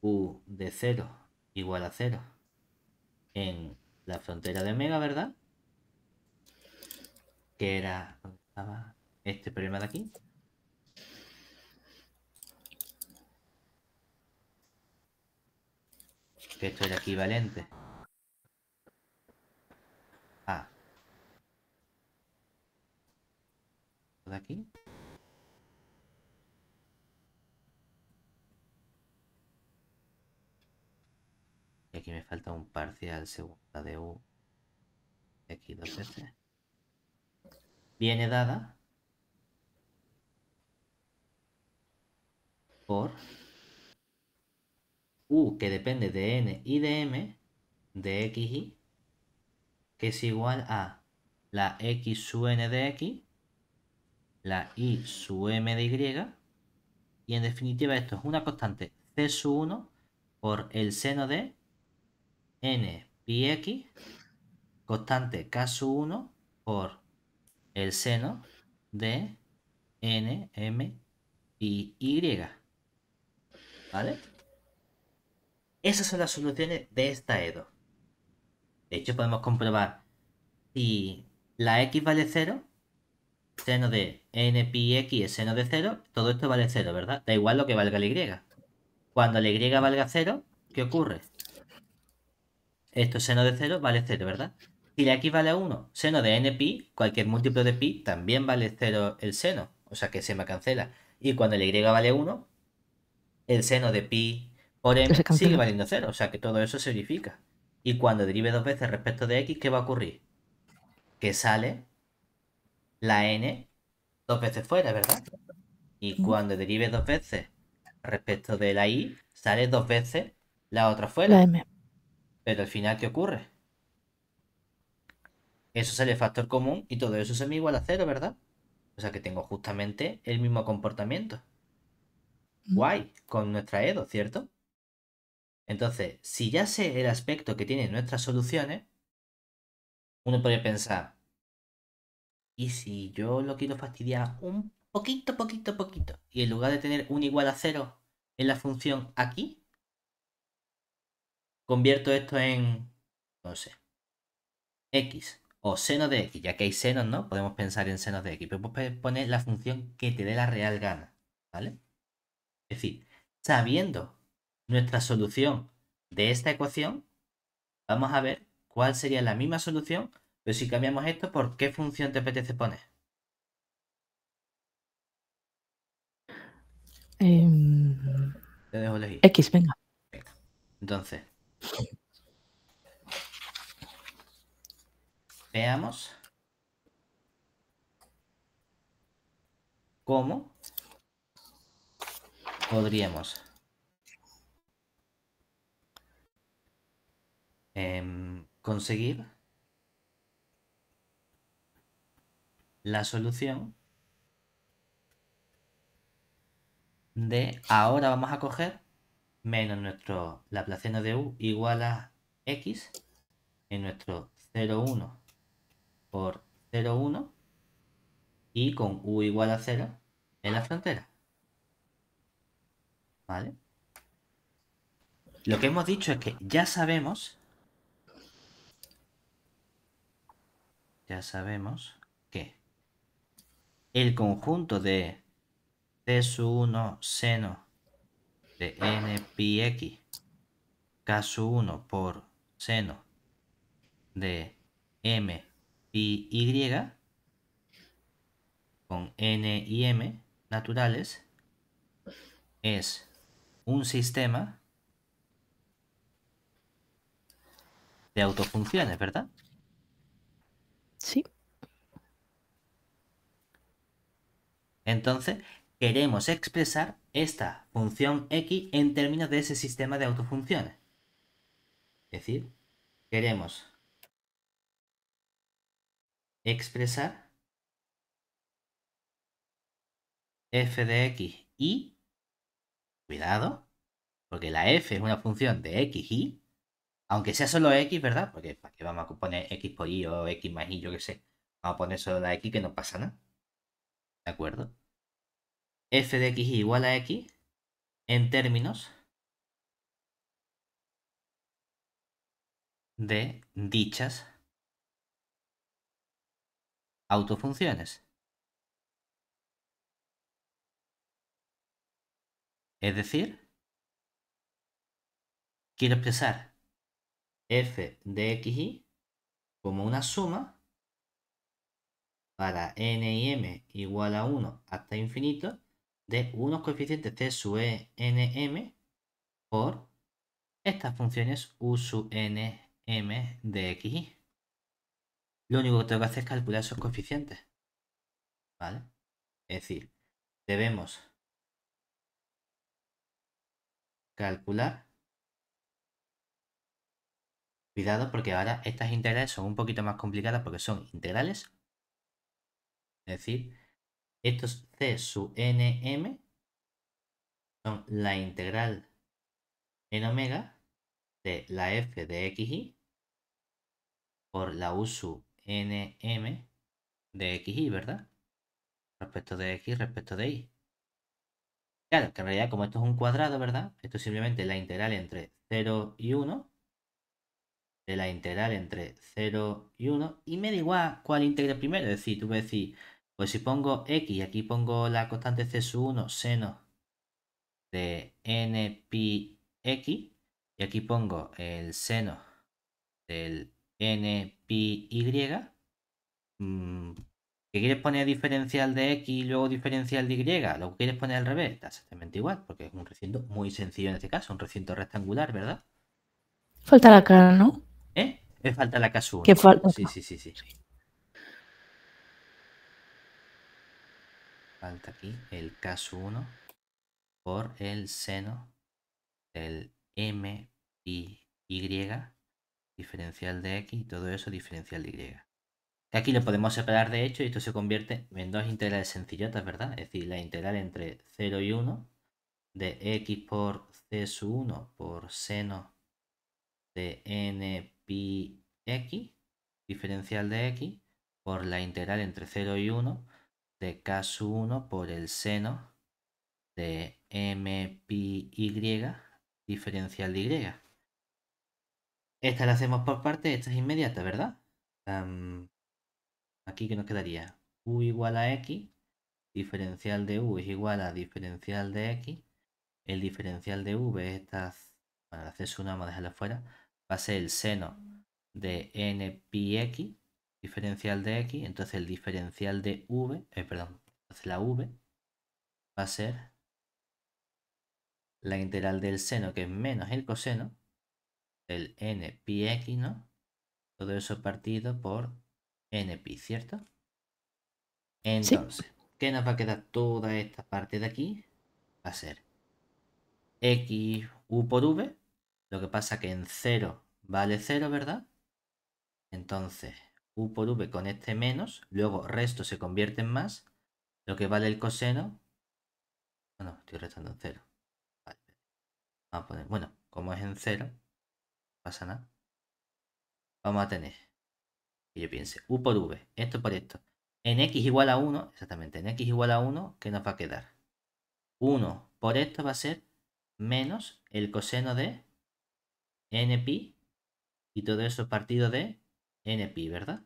U de 0 igual a 0 en la frontera de omega, ¿verdad? Que era... estaba? Este problema de aquí. que esto era equivalente. Ah. ¿De aquí? Y aquí me falta un parcial segunda de U. x aquí 2 Viene dada por U que depende de N y de M, de x y, que es igual a la X su N de X, la Y su M de Y, y en definitiva esto es una constante C sub 1 por el seno de N pi X, constante K sub 1 por el seno de N, M pi Y. ¿Vale? Esas son las soluciones de esta EDO. De hecho, podemos comprobar si la x vale 0, seno de n x es seno de 0, todo esto vale 0, ¿verdad? Da igual lo que valga la y. Cuando la y valga 0, ¿qué ocurre? Esto es seno de 0, vale 0, ¿verdad? Si la x vale 1, seno de n pi, cualquier múltiplo de pi, también vale 0 el seno, o sea que se me cancela. Y cuando la y vale 1, el seno de pi por m sigue valiendo cero, o sea que todo eso se verifica. Y cuando derive dos veces respecto de x, ¿qué va a ocurrir? Que sale la n dos veces fuera, ¿verdad? Y cuando derive dos veces respecto de la Y, sale dos veces la otra fuera. La m. Pero al final, ¿qué ocurre? Eso sale factor común y todo eso se me igual a cero, ¿verdad? O sea que tengo justamente el mismo comportamiento. Guay, con nuestra E2, ¿cierto? Entonces, si ya sé el aspecto que tienen nuestras soluciones, uno puede pensar, ¿y si yo lo quiero fastidiar un poquito, poquito, poquito? Y en lugar de tener un igual a cero en la función aquí, convierto esto en, no sé, x o seno de x, ya que hay senos, ¿no? Podemos pensar en senos de x, pero pues puedes poner la función que te dé la real gana, ¿vale? Es decir, sabiendo nuestra solución de esta ecuación, vamos a ver cuál sería la misma solución, pero si cambiamos esto, ¿por qué función te apetece poner? Em, te dejo elegir. X, venga. Entonces, veamos cómo podríamos Em, conseguir la solución de ahora vamos a coger menos nuestro ...la placena de u igual a x en nuestro 0,1 por 0,1 y con u igual a 0 en la frontera. ¿Vale? Lo que hemos dicho es que ya sabemos ya sabemos que el conjunto de C sub 1 seno de n pi x K 1 por seno de m pi y con n y m naturales es un sistema de autofunciones, ¿verdad? Sí. Entonces, queremos expresar esta función x en términos de ese sistema de autofunciones. Es decir, queremos expresar f de x y, cuidado, porque la f es una función de x y, aunque sea solo X, ¿verdad? Porque vamos a poner X por Y o X más Y, yo qué sé. Vamos a poner solo la X que no pasa nada. ¿De acuerdo? F de X igual a X en términos de dichas autofunciones. Es decir, quiero expresar f de y, como una suma para n y m igual a 1 hasta infinito de unos coeficientes c sub e n m por estas funciones u sub n m de y, Lo único que tengo que hacer es calcular esos coeficientes. ¿Vale? Es decir, debemos calcular Cuidado porque ahora estas integrales son un poquito más complicadas porque son integrales. Es decir, estos c sub nm son la integral en omega de la f de x, y por la u sub nm de x, y, ¿verdad? Respecto de x, respecto de y. Claro, que en realidad como esto es un cuadrado, ¿verdad? Esto es simplemente la integral entre 0 y 1 de la integral entre 0 y 1 y me da igual cuál integra primero. Es decir, tú puedes decir, pues si pongo x y aquí pongo la constante c sub 1 seno de n pi x y aquí pongo el seno del n pi y mm, quieres poner diferencial de x y luego diferencial de y, lo quieres poner al revés, está exactamente igual, porque es un recinto muy sencillo en este caso, un recinto rectangular, ¿verdad? Falta la cara, ¿no? Me falta la K1. falta? Sí, sí, sí, sí. Falta aquí el K1 por el seno del M y Y, diferencial de X y todo eso diferencial de Y. aquí lo podemos separar de hecho y esto se convierte en dos integrales sencillotas, ¿verdad? Es decir, la integral entre 0 y 1 de X por C1 por seno de N pi x, diferencial de x, por la integral entre 0 y 1 de k sub 1 por el seno de m pi y diferencial de y. Esta la hacemos por parte, esta es inmediata, ¿verdad? aquí que nos quedaría u igual a x, diferencial de u es igual a diferencial de x, el diferencial de v es esta, hacer su su 1 vamos dejarla fuera, va a ser el seno de n pi x, diferencial de x, entonces el diferencial de v, eh, perdón, entonces la v va a ser la integral del seno que es menos el coseno del n pi x, ¿no? Todo eso partido por n pi, ¿cierto? Entonces, ¿qué nos va a quedar toda esta parte de aquí? Va a ser x u por v lo que pasa que en 0 vale 0, ¿verdad? Entonces, u por v con este menos, luego resto se convierte en más, lo que vale el coseno... Bueno, ah, estoy restando en 0. Vamos a poner, bueno, como es en 0, no pasa nada. Vamos a tener, Y yo piense, u por v, esto por esto. En x igual a 1, exactamente, en x igual a 1, ¿qué nos va a quedar? 1 por esto va a ser menos el coseno de npi y todo eso partido de npi, ¿verdad?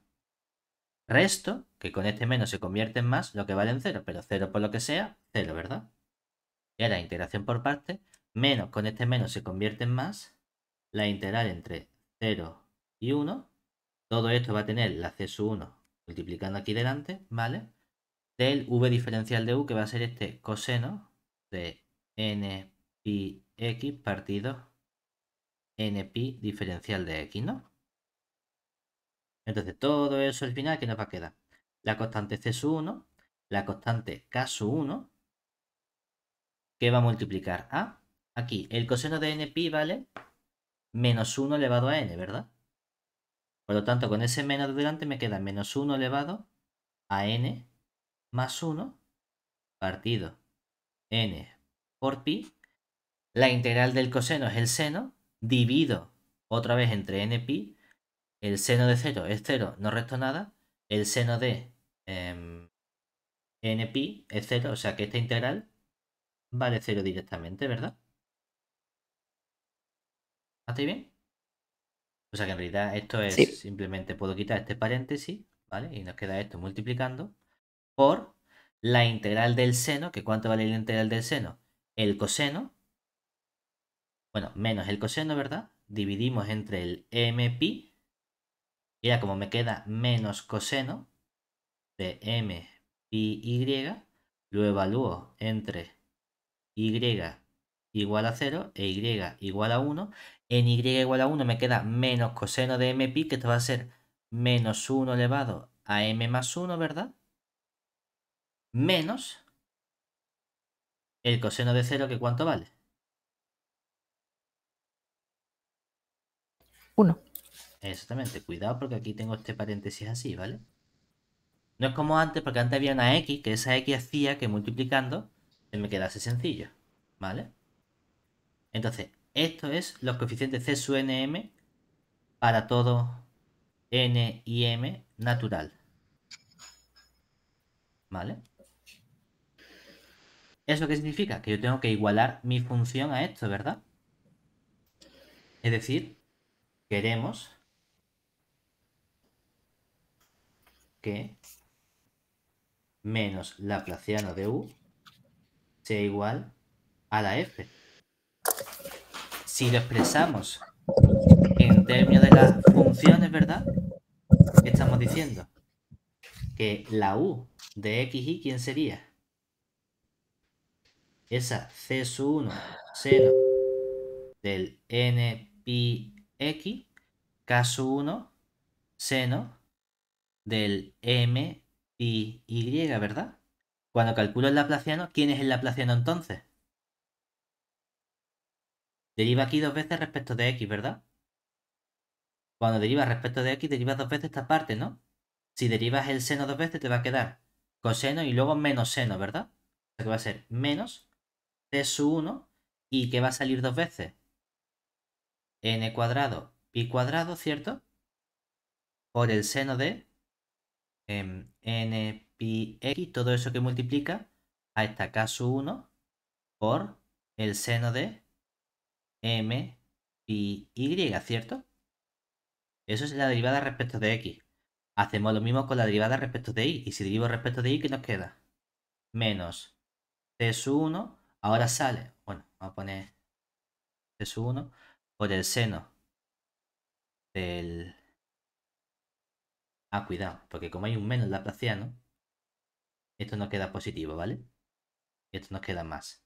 Resto, que con este menos se convierte en más, lo que vale en 0, pero 0 por lo que sea, 0, ¿verdad? Era la integración por parte, menos con este menos se convierte en más, la integral entre 0 y 1, todo esto va a tener la c sub 1 multiplicando aquí delante, ¿vale? Del v diferencial de u que va a ser este coseno de n pi x partido pi diferencial de x, ¿no? Entonces todo eso al final, ¿qué nos va a quedar? La constante c sub 1, la constante k sub 1, que va a multiplicar a, aquí, el coseno de pi vale menos 1 elevado a n, ¿verdad? Por lo tanto, con ese menos de delante me queda menos 1 elevado a n más 1 partido n por pi. La integral del coseno es el seno divido otra vez entre pi, el seno de 0 es 0, no resto nada, el seno de em, n pi es 0, o sea que esta integral vale 0 directamente, ¿verdad? está bien? O sea que en realidad esto es simplemente puedo quitar este paréntesis, ¿vale? Y nos queda esto multiplicando por la integral del seno, que cuánto vale la integral del seno? El coseno bueno, menos el coseno, ¿verdad? Dividimos entre el m pi, y como me queda menos coseno de m pi y, lo evalúo entre y igual a 0 e y igual a 1. En y igual a 1 me queda menos coseno de m pi, que esto va a ser menos 1 elevado a m más 1, ¿verdad? Menos el coseno de 0, que cuánto vale. 1. Exactamente, cuidado porque aquí tengo este paréntesis así, ¿vale? No es como antes, porque antes había una X, que esa X hacía que multiplicando se me quedase sencillo, ¿vale? Entonces, esto es los coeficientes C sub nm para todo n y m natural. ¿Vale? ¿Eso qué significa? Que yo tengo que igualar mi función a esto, ¿verdad? Es decir, queremos que menos la Laplaciano de U sea igual a la F. Si lo expresamos en términos de las funciones, ¿verdad? ¿Qué estamos diciendo? Que la U de x y, ¿quién sería? Esa C 1, 0 del n x, caso 1, seno del m y y, ¿verdad? Cuando calculo el laplaciano, ¿quién es el laplaciano entonces? Deriva aquí dos veces respecto de x, ¿verdad? Cuando derivas respecto de x, derivas dos veces esta parte, ¿no? Si derivas el seno dos veces, te va a quedar coseno y luego menos seno, ¿verdad? O sea que va a ser menos su 1 y que va a salir dos veces n cuadrado pi cuadrado, ¿cierto? Por el seno de em, n pi x, todo eso que multiplica a esta caso 1 por el seno de m pi y, ¿cierto? Eso es la derivada respecto de x. Hacemos lo mismo con la derivada respecto de y. Y si derivo respecto de y, ¿qué nos queda? Menos c sub 1. Ahora sale. Bueno, vamos a poner c sub 1 por el seno del... Ah, cuidado, porque como hay un menos la ¿no? esto no queda positivo, ¿vale? esto nos queda más.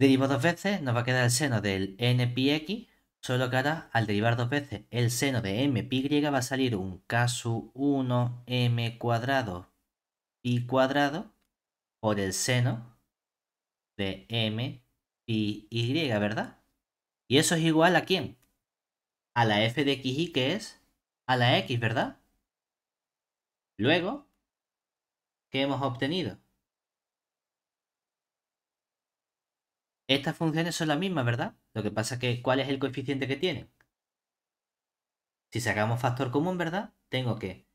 Derivo dos veces, nos va a quedar el seno del n pi x, solo que ahora al derivar dos veces el seno de m pi va a salir un caso 1 m cuadrado y cuadrado por el seno de m y y, ¿verdad? ¿Y eso es igual a quién? A la f de x y que es a la x, ¿verdad? Luego, ¿qué hemos obtenido? Estas funciones son las mismas, ¿verdad? Lo que pasa es que, ¿cuál es el coeficiente que tienen? Si sacamos factor común, ¿verdad? Tengo que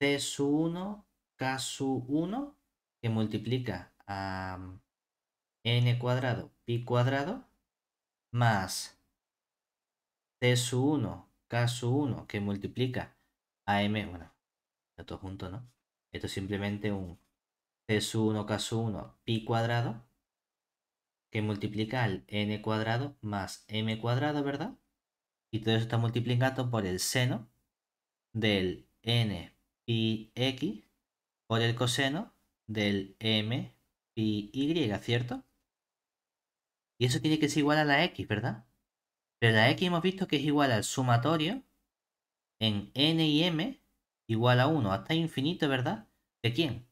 C 1, K 1, que multiplica a n cuadrado pi cuadrado más c sub 1, k 1, que multiplica a m, bueno, junto, ¿no? Esto es simplemente un c sub 1, k 1, pi cuadrado, que multiplica al n cuadrado más m cuadrado, ¿verdad? Y todo eso está multiplicado por el seno del n pi x por el coseno del m pi y, ¿cierto? Y eso tiene que ser igual a la x, ¿verdad? Pero la x hemos visto que es igual al sumatorio en n y m igual a 1 hasta infinito, ¿verdad? ¿De quién?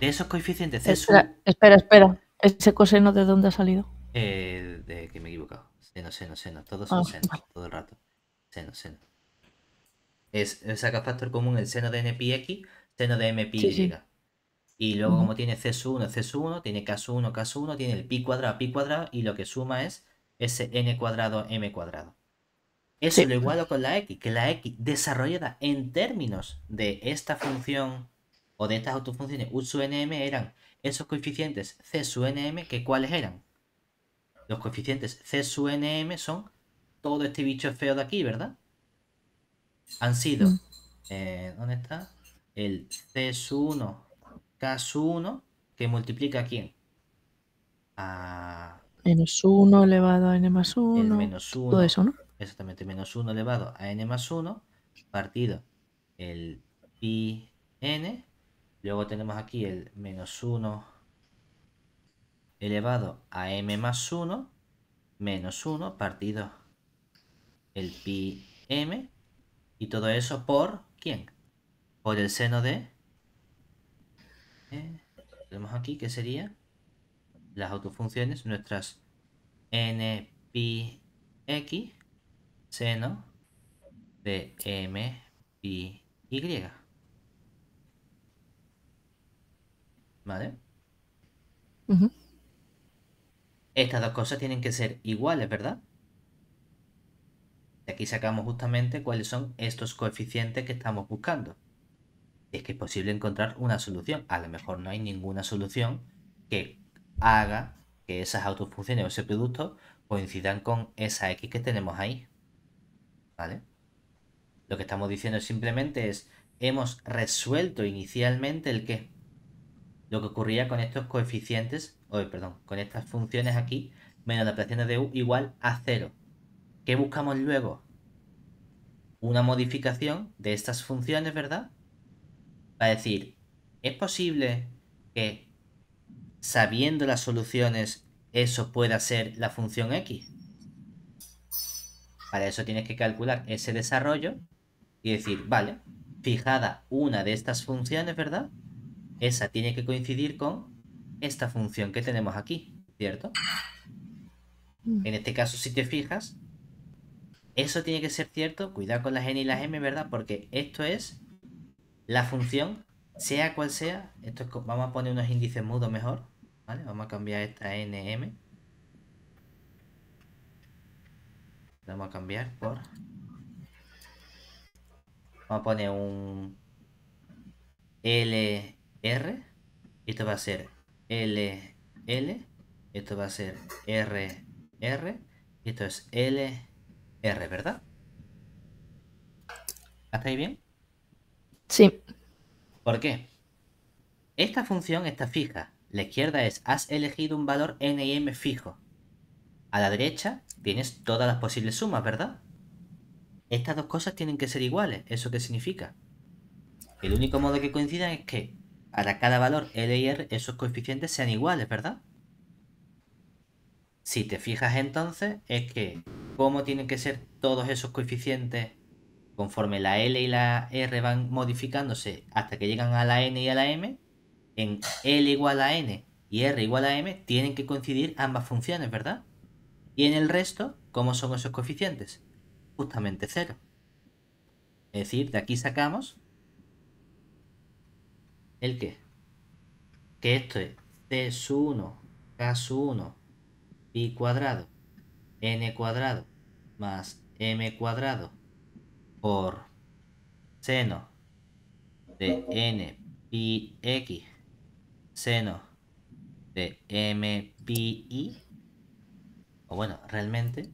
De esos coeficientes. espera, espera, ¿Ese coseno de dónde ha salido? de que me he equivocado. Seno, seno, seno. Todos son ah, senos, todo el rato. Seno, seno. Es, saca factor común el seno de n pi x, seno de m pi y. Y luego, como tiene c 1 c 1 tiene k 1 k 1 tiene el pi cuadrado, pi cuadrado, y lo que suma es ese n cuadrado, m cuadrado. Eso es lo igualo con la x, que la x desarrollada en términos de esta función o de estas autofunciones u sub nm eran esos coeficientes c sub nm, que cuáles eran. Los coeficientes c sub nm son todo este bicho feo de aquí, ¿verdad? Han sido, eh, ¿dónde está? El c sub 1 k 1 que multiplica a quién? A... Menos 1 elevado a n más 1. menos 1. Todo eso, ¿no? Exactamente, menos 1 elevado a n más 1 partido el pi n. Luego tenemos aquí el menos 1 elevado a m más 1 menos 1 partido el pi m. Y todo eso por quién? Por el seno de tenemos eh, aquí que sería las autofunciones, nuestras n, x, seno de m, ¿Vale? y. ¿Vale? Estas dos cosas tienen que ser iguales, ¿verdad? De aquí sacamos justamente cuáles son estos coeficientes que estamos buscando es que es posible encontrar una solución. A lo mejor no hay ninguna solución que haga que esas autofunciones o ese producto coincidan con esa X que tenemos ahí. ¿Vale? Lo que estamos diciendo simplemente es, hemos resuelto inicialmente el qué. Lo que ocurría con estos coeficientes, o perdón, con estas funciones aquí, menos la presión de u igual a cero. ¿Qué buscamos luego? Una modificación de estas funciones, ¿verdad? va a decir, ¿es posible que sabiendo las soluciones eso pueda ser la función x? Para eso tienes que calcular ese desarrollo y decir, vale, fijada una de estas funciones, ¿verdad? Esa tiene que coincidir con esta función que tenemos aquí, ¿cierto? Mm. En este caso, si te fijas, eso tiene que ser cierto. Cuidado con las n y las m, ¿verdad? Porque esto es la función, sea cual sea, esto vamos a poner unos índices mudos mejor, ¿vale? Vamos a cambiar esta nm. Vamos a cambiar por... Vamos a poner un LR. Esto va a ser L Esto va a ser R RR. Esto es LR, ¿verdad? ¿Hasta ahí bien? Sí. ¿Por qué? Esta función está fija. La izquierda es has elegido un valor n y m fijo. A la derecha tienes todas las posibles sumas, ¿verdad? Estas dos cosas tienen que ser iguales. ¿Eso qué significa? El único modo que coincidan es que para cada valor L y R esos coeficientes sean iguales, ¿verdad? Si te fijas entonces, es que cómo tienen que ser todos esos coeficientes Conforme la L y la R van modificándose hasta que llegan a la N y a la M, en L igual a N y R igual a M tienen que coincidir ambas funciones, ¿verdad? Y en el resto, ¿cómo son esos coeficientes? Justamente cero. Es decir, de aquí sacamos el qué. Que esto es C 1, K 1, pi cuadrado, n cuadrado más m cuadrado por seno de n pi x seno de m pi o bueno realmente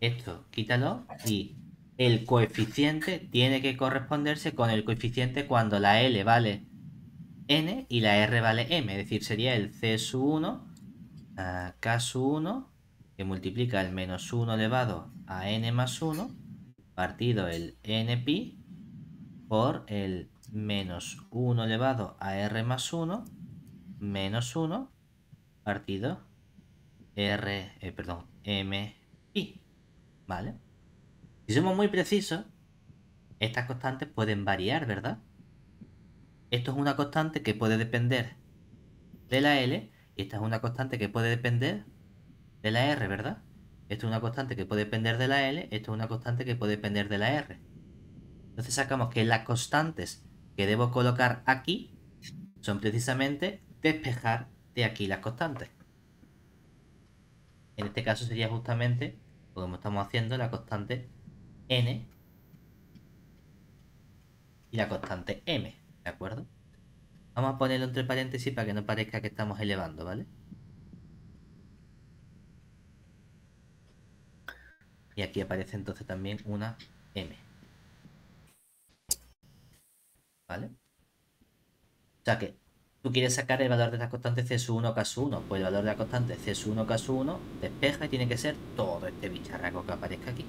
esto quítalo y el coeficiente tiene que corresponderse con el coeficiente cuando la L vale N y la R vale M. Es decir, sería el C sub 1, K sub 1, que multiplica el menos 1 elevado a N más 1, partido el np por el menos 1 elevado a r más 1 menos 1 partido r, eh, perdón, mpi, ¿vale? Si somos muy precisos, estas constantes pueden variar, ¿verdad? Esto es una constante que puede depender de la L y esta es una constante que puede depender de la R, ¿verdad? Esto es una constante que puede depender de la L, esto es una constante que puede depender de la R. Entonces sacamos que las constantes que debo colocar aquí son precisamente despejar de aquí las constantes. En este caso sería justamente, como estamos haciendo, la constante n y la constante m, ¿de acuerdo? Vamos a ponerlo entre paréntesis para que no parezca que estamos elevando, ¿vale? aquí aparece entonces también una M. ¿Vale? O sea que tú quieres sacar el valor de la constante C1, K1. Pues el valor de la constante C1, K1 despeja y tiene que ser todo este bicharraco que aparezca aquí.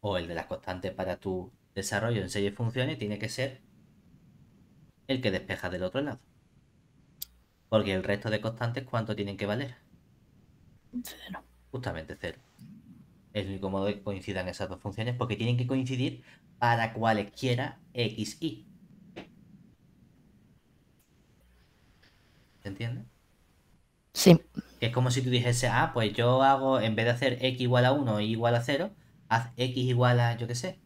O el de las constantes para tu desarrollo en serie de funciones tiene que ser el que despeja del otro lado. Porque el resto de constantes, ¿cuánto tienen que valer? justamente cero. Es muy cómodo que coincidan esas dos funciones porque tienen que coincidir para cualesquiera x, y. ¿Se entiende? Sí. Es como si tú dijese, ah, pues yo hago, en vez de hacer x igual a 1 y igual a 0, haz x igual a, yo qué sé,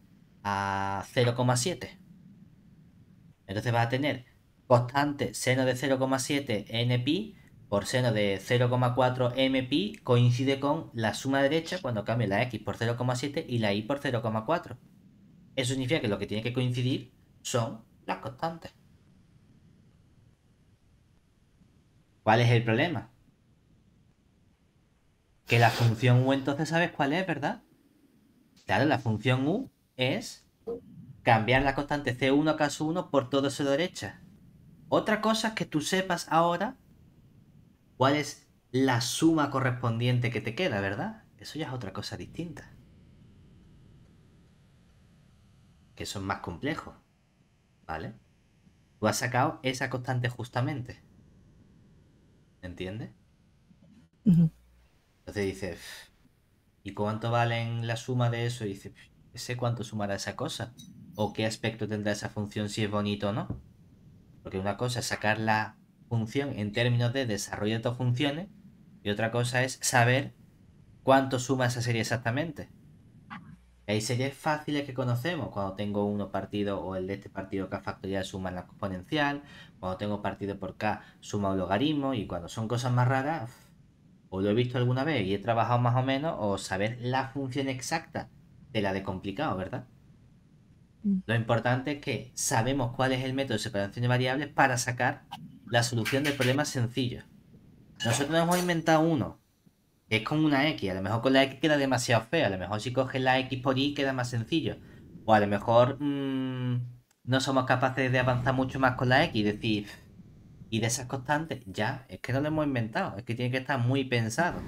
a 0,7. Entonces vas a tener constante seno de 0,7 pi, por seno de 0,4 mpi coincide con la suma derecha cuando cambio la x por 0,7 y la y por 0,4. Eso significa que lo que tiene que coincidir son las constantes. ¿Cuál es el problema? Que la función u entonces sabes cuál es, ¿verdad? Claro, la función u es cambiar la constante c1 a caso 1 por todo su derecha. Otra cosa es que tú sepas ahora cuál es la suma correspondiente que te queda, ¿verdad? Eso ya es otra cosa distinta. Que son más complejos, ¿vale? Tú has sacado esa constante justamente. ¿Entiendes? Entonces dices, ¿y cuánto valen la suma de eso? Y dices, sé cuánto sumará esa cosa. O qué aspecto tendrá esa función si es bonito o no. Porque una cosa es sacar la función en términos de desarrollo de tus funciones y otra cosa es saber cuánto suma esa serie exactamente. Hay series fáciles que conocemos, cuando tengo uno partido o el de este partido K factorial suma la exponencial, cuando tengo partido por K suma un logaritmo y cuando son cosas más raras, o lo he visto alguna vez y he trabajado más o menos, o saber la función exacta de la de complicado, ¿verdad? Mm. Lo importante es que sabemos cuál es el método de separación de variables para sacar la solución del problema es sencilla. Nosotros hemos inventado uno, que es con una X. A lo mejor con la X queda demasiado fea. A lo mejor si coges la X por Y queda más sencillo. O a lo mejor mm, no somos capaces de avanzar mucho más con la X y decir, y de esas constantes, ya, es que no lo hemos inventado. Es que tiene que estar muy pensado.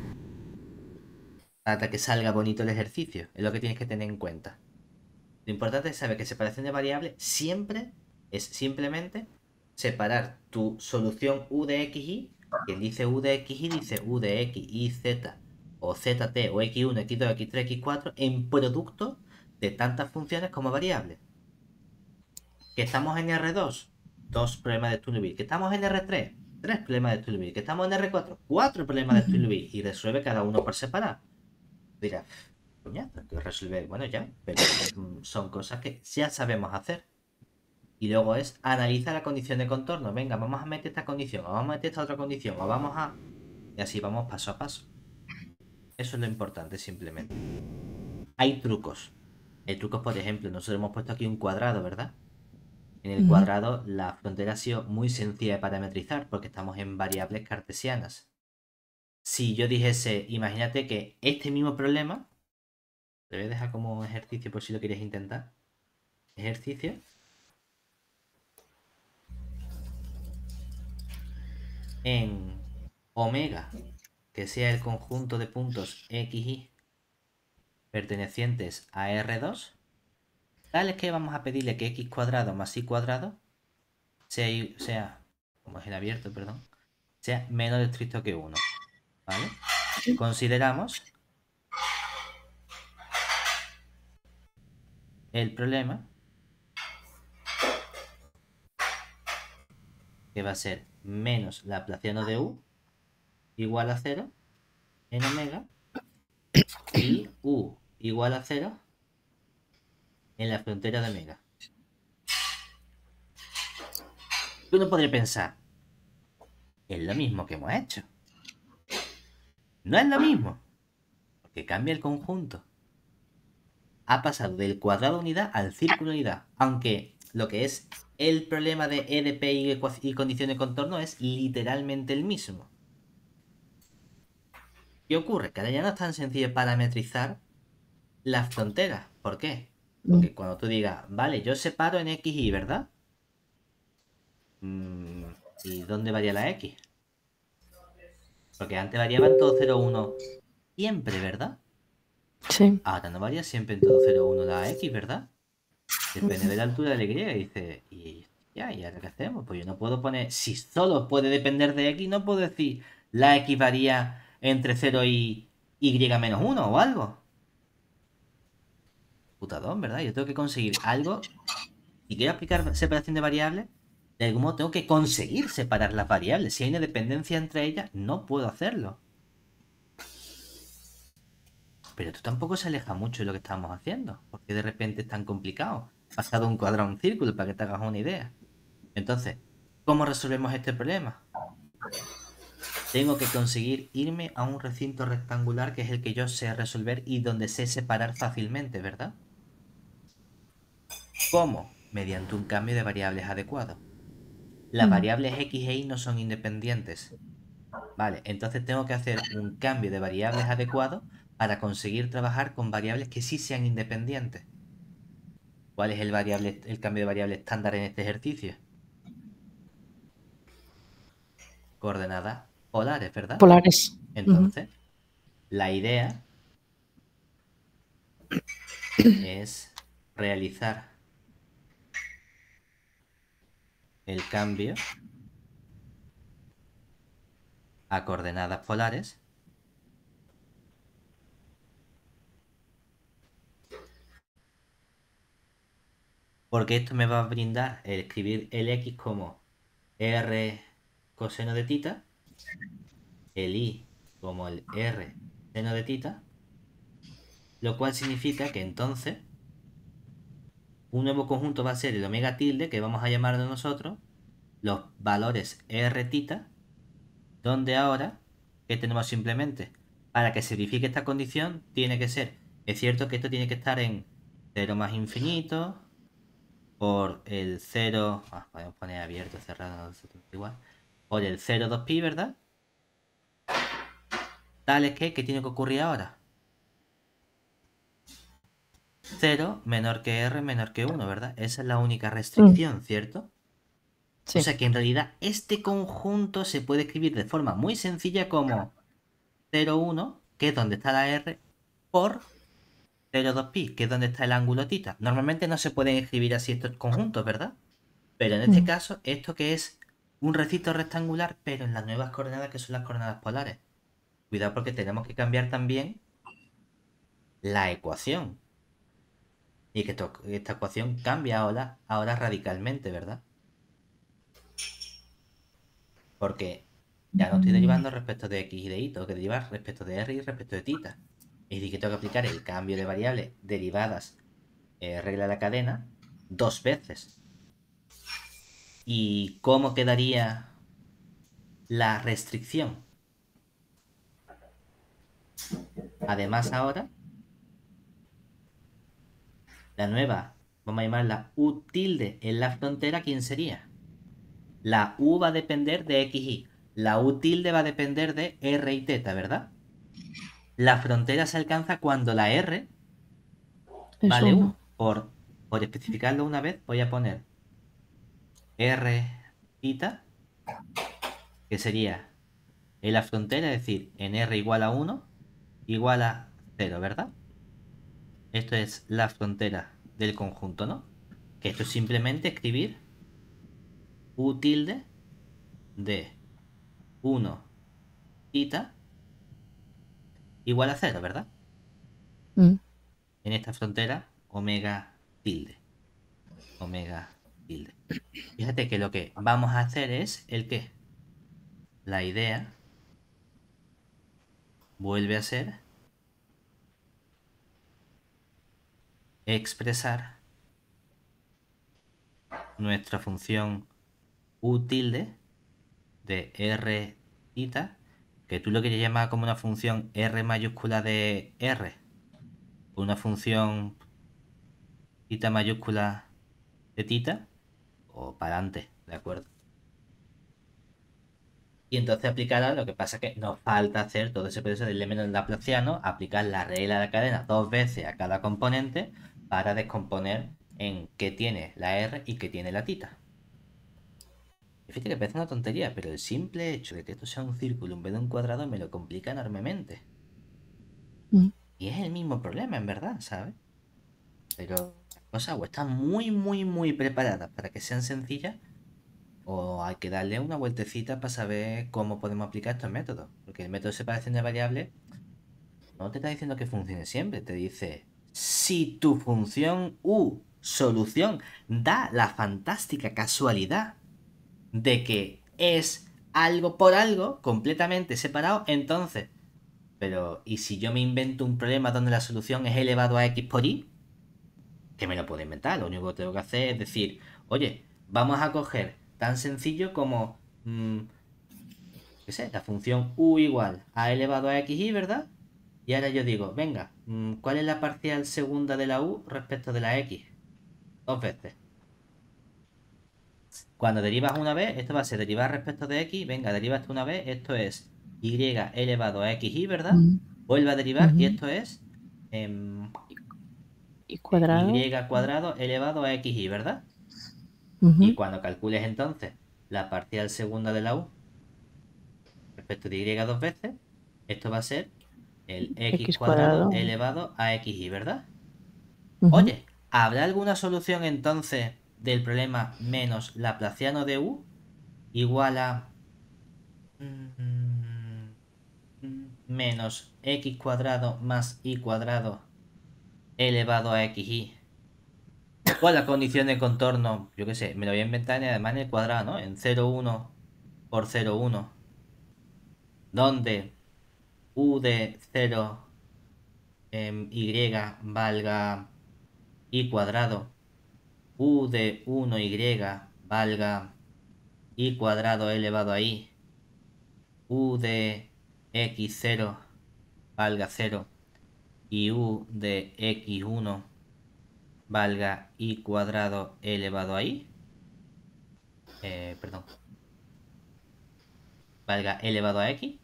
Hasta que salga bonito el ejercicio. Es lo que tienes que tener en cuenta. Lo importante es saber que separación de variables siempre es simplemente separar tu solución U de XY. Quien dice U de y dice U de X, Y, Z, o ZT, o X1, X2, X3, X4 en producto de tantas funciones como variables. Que estamos en R2, dos problemas de Tullibee. Que estamos en R3, tres problemas de Tullibee. Que estamos en R4, cuatro problemas de Tullibee. Y resuelve cada uno por separado. Dirá, coñazo, que resolver. Bueno, ya, pero mm, son cosas que ya sabemos hacer. Y luego es analiza la condición de contorno. Venga, vamos a meter esta condición, o vamos a meter esta otra condición, o vamos a... Y así vamos paso a paso. Eso es lo importante simplemente. Hay trucos. Hay trucos, por ejemplo, nosotros hemos puesto aquí un cuadrado, ¿verdad? En el cuadrado la frontera ha sido muy sencilla de parametrizar porque estamos en variables cartesianas. Si yo dijese, imagínate que este mismo problema, te voy a dejar como ejercicio por si lo quieres intentar, ejercicio, en omega, que sea el conjunto de puntos x, y pertenecientes a R2, tal es que vamos a pedirle que x cuadrado más y cuadrado sea, sea como es el abierto, perdón, sea menos estricto que 1. ¿Vale? Consideramos el problema que va a ser menos la Laplaciano de U igual a 0 en omega y U igual a 0 en la frontera de omega. Uno podría pensar, es lo mismo que hemos hecho. No es lo mismo, porque cambia el conjunto. Ha pasado del cuadrado unidad al círculo unidad, aunque lo que es el problema de EDP y, condición de contorno es literalmente el mismo. ¿Qué ocurre? Que ahora ya no es tan sencillo parametrizar las fronteras. ¿Por qué? Porque mm. cuando tú digas, vale, yo separo en X y, ¿verdad? Mm, ¿Y dónde varía la X? Porque antes variaba en todo 0, 1 siempre, ¿verdad? Sí. Ahora no varía siempre en todo 0, 1 la X, ¿verdad? Depende de la altura de la Y. dice, y ya, ¿y ahora qué hacemos? Pues yo no puedo poner, si solo puede depender de X, no puedo decir la X varía entre 0 y Y menos 1 o algo. Putadón, ¿verdad? Yo tengo que conseguir algo. Si quiero aplicar separación de variables, de algún modo tengo que conseguir separar las variables. Si hay una dependencia entre ellas, no puedo hacerlo. Pero tú tampoco se aleja mucho de lo que estamos haciendo. Porque de repente es tan complicado pasado un cuadrado a un círculo, para que te hagas una idea. Entonces, ¿cómo resolvemos este problema? Tengo que conseguir irme a un recinto rectangular que es el que yo sé resolver y donde sé separar fácilmente, ¿verdad? ¿Cómo? Mediante un cambio de variables adecuado. Las variables x e y no son independientes. Vale, entonces tengo que hacer un cambio de variables adecuado para conseguir trabajar con variables que sí sean independientes. ¿Cuál es el, cambio de variable estándar en este ejercicio? Coordenadas polares, ¿verdad? Polares. Entonces, la idea es realizar el cambio a coordenadas polares porque esto me va a brindar el escribir el x como r coseno de tita, el y como el r seno de tita, lo cual significa que entonces un nuevo conjunto va a ser el omega tilde, que vamos a llamarlo nosotros, los valores r tita, donde ahora, que tenemos simplemente? Para que se verifique esta condición, tiene que ser, es cierto que esto tiene que estar en 0 más infinito, por el 0, ah, podemos poner abierto, cerrado, igual, por el 0, 2 pi ¿verdad? tales que, ¿qué tiene que ocurrir ahora? 0 menor que r menor que 1, ¿verdad? Esa es la única restricción, mm. ¿cierto? O sea que en realidad este conjunto se puede escribir de forma muy sencilla como 0, 1, que es donde está la r, por 02 pi, que es donde está el ángulo tita. Normalmente no se pueden escribir así estos conjuntos, ¿verdad? Pero en este caso, esto que es un recito rectangular, pero en las nuevas coordenadas que son las coordenadas polares. Cuidado porque tenemos que cambiar también la ecuación. Y que esta ecuación cambia ahora, ahora radicalmente, ¿verdad? Porque ya no estoy mm. derivando respecto de x y de y, tengo que derivar respecto de r y respecto de tita y di que tengo que aplicar el cambio de variable derivadas eh, regla de la cadena dos veces. ¿Y cómo quedaría la restricción? Además ahora, la nueva, vamos a llamarla U tilde en la frontera, ¿quién sería? La U va a depender de X, Y. La U tilde va a depender de R y teta, ¿verdad? la frontera se alcanza cuando la R vale uno. Por, especificarlo una vez, voy a poner R tita, que sería en la frontera, es decir, en R igual a 1, igual a 0, ¿verdad? Esto es la frontera del conjunto, ¿no? Que esto es simplemente escribir U tilde de 1 tita igual a cero, ¿verdad? Mm. En esta frontera, omega tilde. Omega tilde. Fíjate que lo que vamos a hacer es el que la idea vuelve a ser expresar nuestra función u tilde de r ita que tú lo quieres llamar como una función R mayúscula de R, pues una función tita mayúscula de tita, o para ¿de acuerdo? Y entonces aplicará, lo que pasa es que nos falta hacer todo ese proceso del elemento laplaciano, aplicar la regla de la cadena dos veces a cada componente para descomponer en qué tiene la R y qué tiene la tita. Y fíjate que parece una tontería, pero el simple hecho de que esto sea un círculo en vez de un cuadrado me lo complica enormemente. Mm. Y es el mismo problema, en verdad, ¿sabes? Pero o sea, o están muy, muy, muy preparadas para que sean sencillas, o hay que darle una vueltecita para saber cómo podemos aplicar estos métodos. Porque el método de separación de variables no te está diciendo que funcione siempre, te dice si tu función u solución da la fantástica casualidad de que es algo por algo completamente separado, entonces, pero ¿y si yo me invento un problema donde la solución es elevado a x por y? Que me lo puedo inventar, lo único que tengo que hacer es decir, oye, vamos a coger tan sencillo como, qué mm, sé, la función u igual a elevado a x y, ¿verdad? Y ahora yo digo, venga, mm, ¿cuál es la parcial segunda de la u respecto de la x? Dos veces. Cuando derivas una vez, esto va a ser derivar respecto de x, venga, derivas una vez, esto es y elevado a xy, ¿verdad? Vuelve a derivar y esto es... Em, y cuadrado. Y cuadrado elevado a xy, ¿verdad? Y cuando calcules entonces la parcial segunda de la u respecto de y dos veces, esto va a ser el x, cuadrado, elevado a xy, ¿verdad? Oye, ¿habrá alguna solución entonces del problema menos Laplaciano de U igual a mm, menos x cuadrado más y cuadrado elevado a xy con la condición de contorno, yo que sé, me lo voy a inventar en además en el cuadrado, ¿no? En 0,1 por 0,1 donde u de 0 en em, y valga y cuadrado u de 1y valga y cuadrado elevado a i, u de x0 valga 0 y u de x1 valga Y cuadrado elevado a i, eh, perdón, valga elevado a x.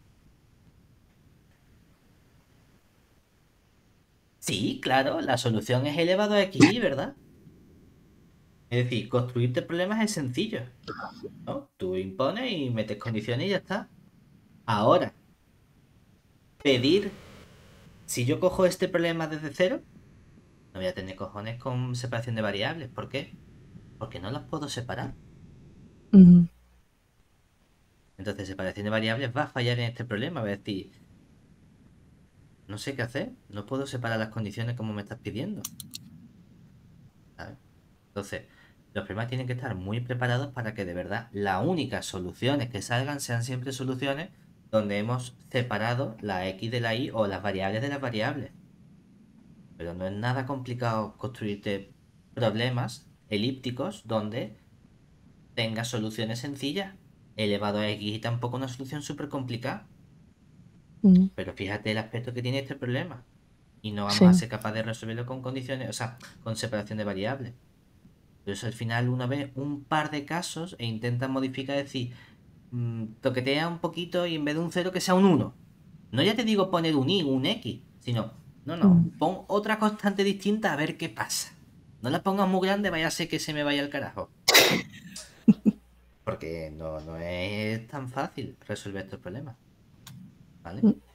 Sí, claro, la solución es elevado a x, ¿verdad? Es decir, construirte problemas es sencillo. Tú impones y metes condiciones y ya está. Ahora, pedir, si yo cojo este problema desde cero, no voy a tener cojones con separación de variables. ¿Por qué? Porque no las puedo separar. Entonces, separación de variables va a fallar en este problema. Va a decir, no sé qué hacer, no puedo separar las condiciones como me estás pidiendo. Entonces, los problemas tienen que estar muy preparados para que de verdad las únicas soluciones que salgan sean siempre soluciones donde hemos separado la x de la y o las variables de las variables. Pero no es nada complicado construirte problemas elípticos donde tengas soluciones sencillas. Elevado a x y tampoco una solución súper complicada. Mm. Pero fíjate el aspecto que tiene este problema. Y no vamos a ser capaz de resolverlo con condiciones, o sea, con separación de variables. Entonces al final una vez un par de casos e intentas modificar, es decir, mm, toquetea un poquito y en vez de un 0 que sea un 1. No ya te digo poner un i, un x, sino, no, no, mm. pon otra constante distinta a ver qué pasa. No la pongas muy grande, vaya a ser que se me vaya al carajo. Porque no, no es tan fácil resolver estos problemas. ¿Vale? Mm.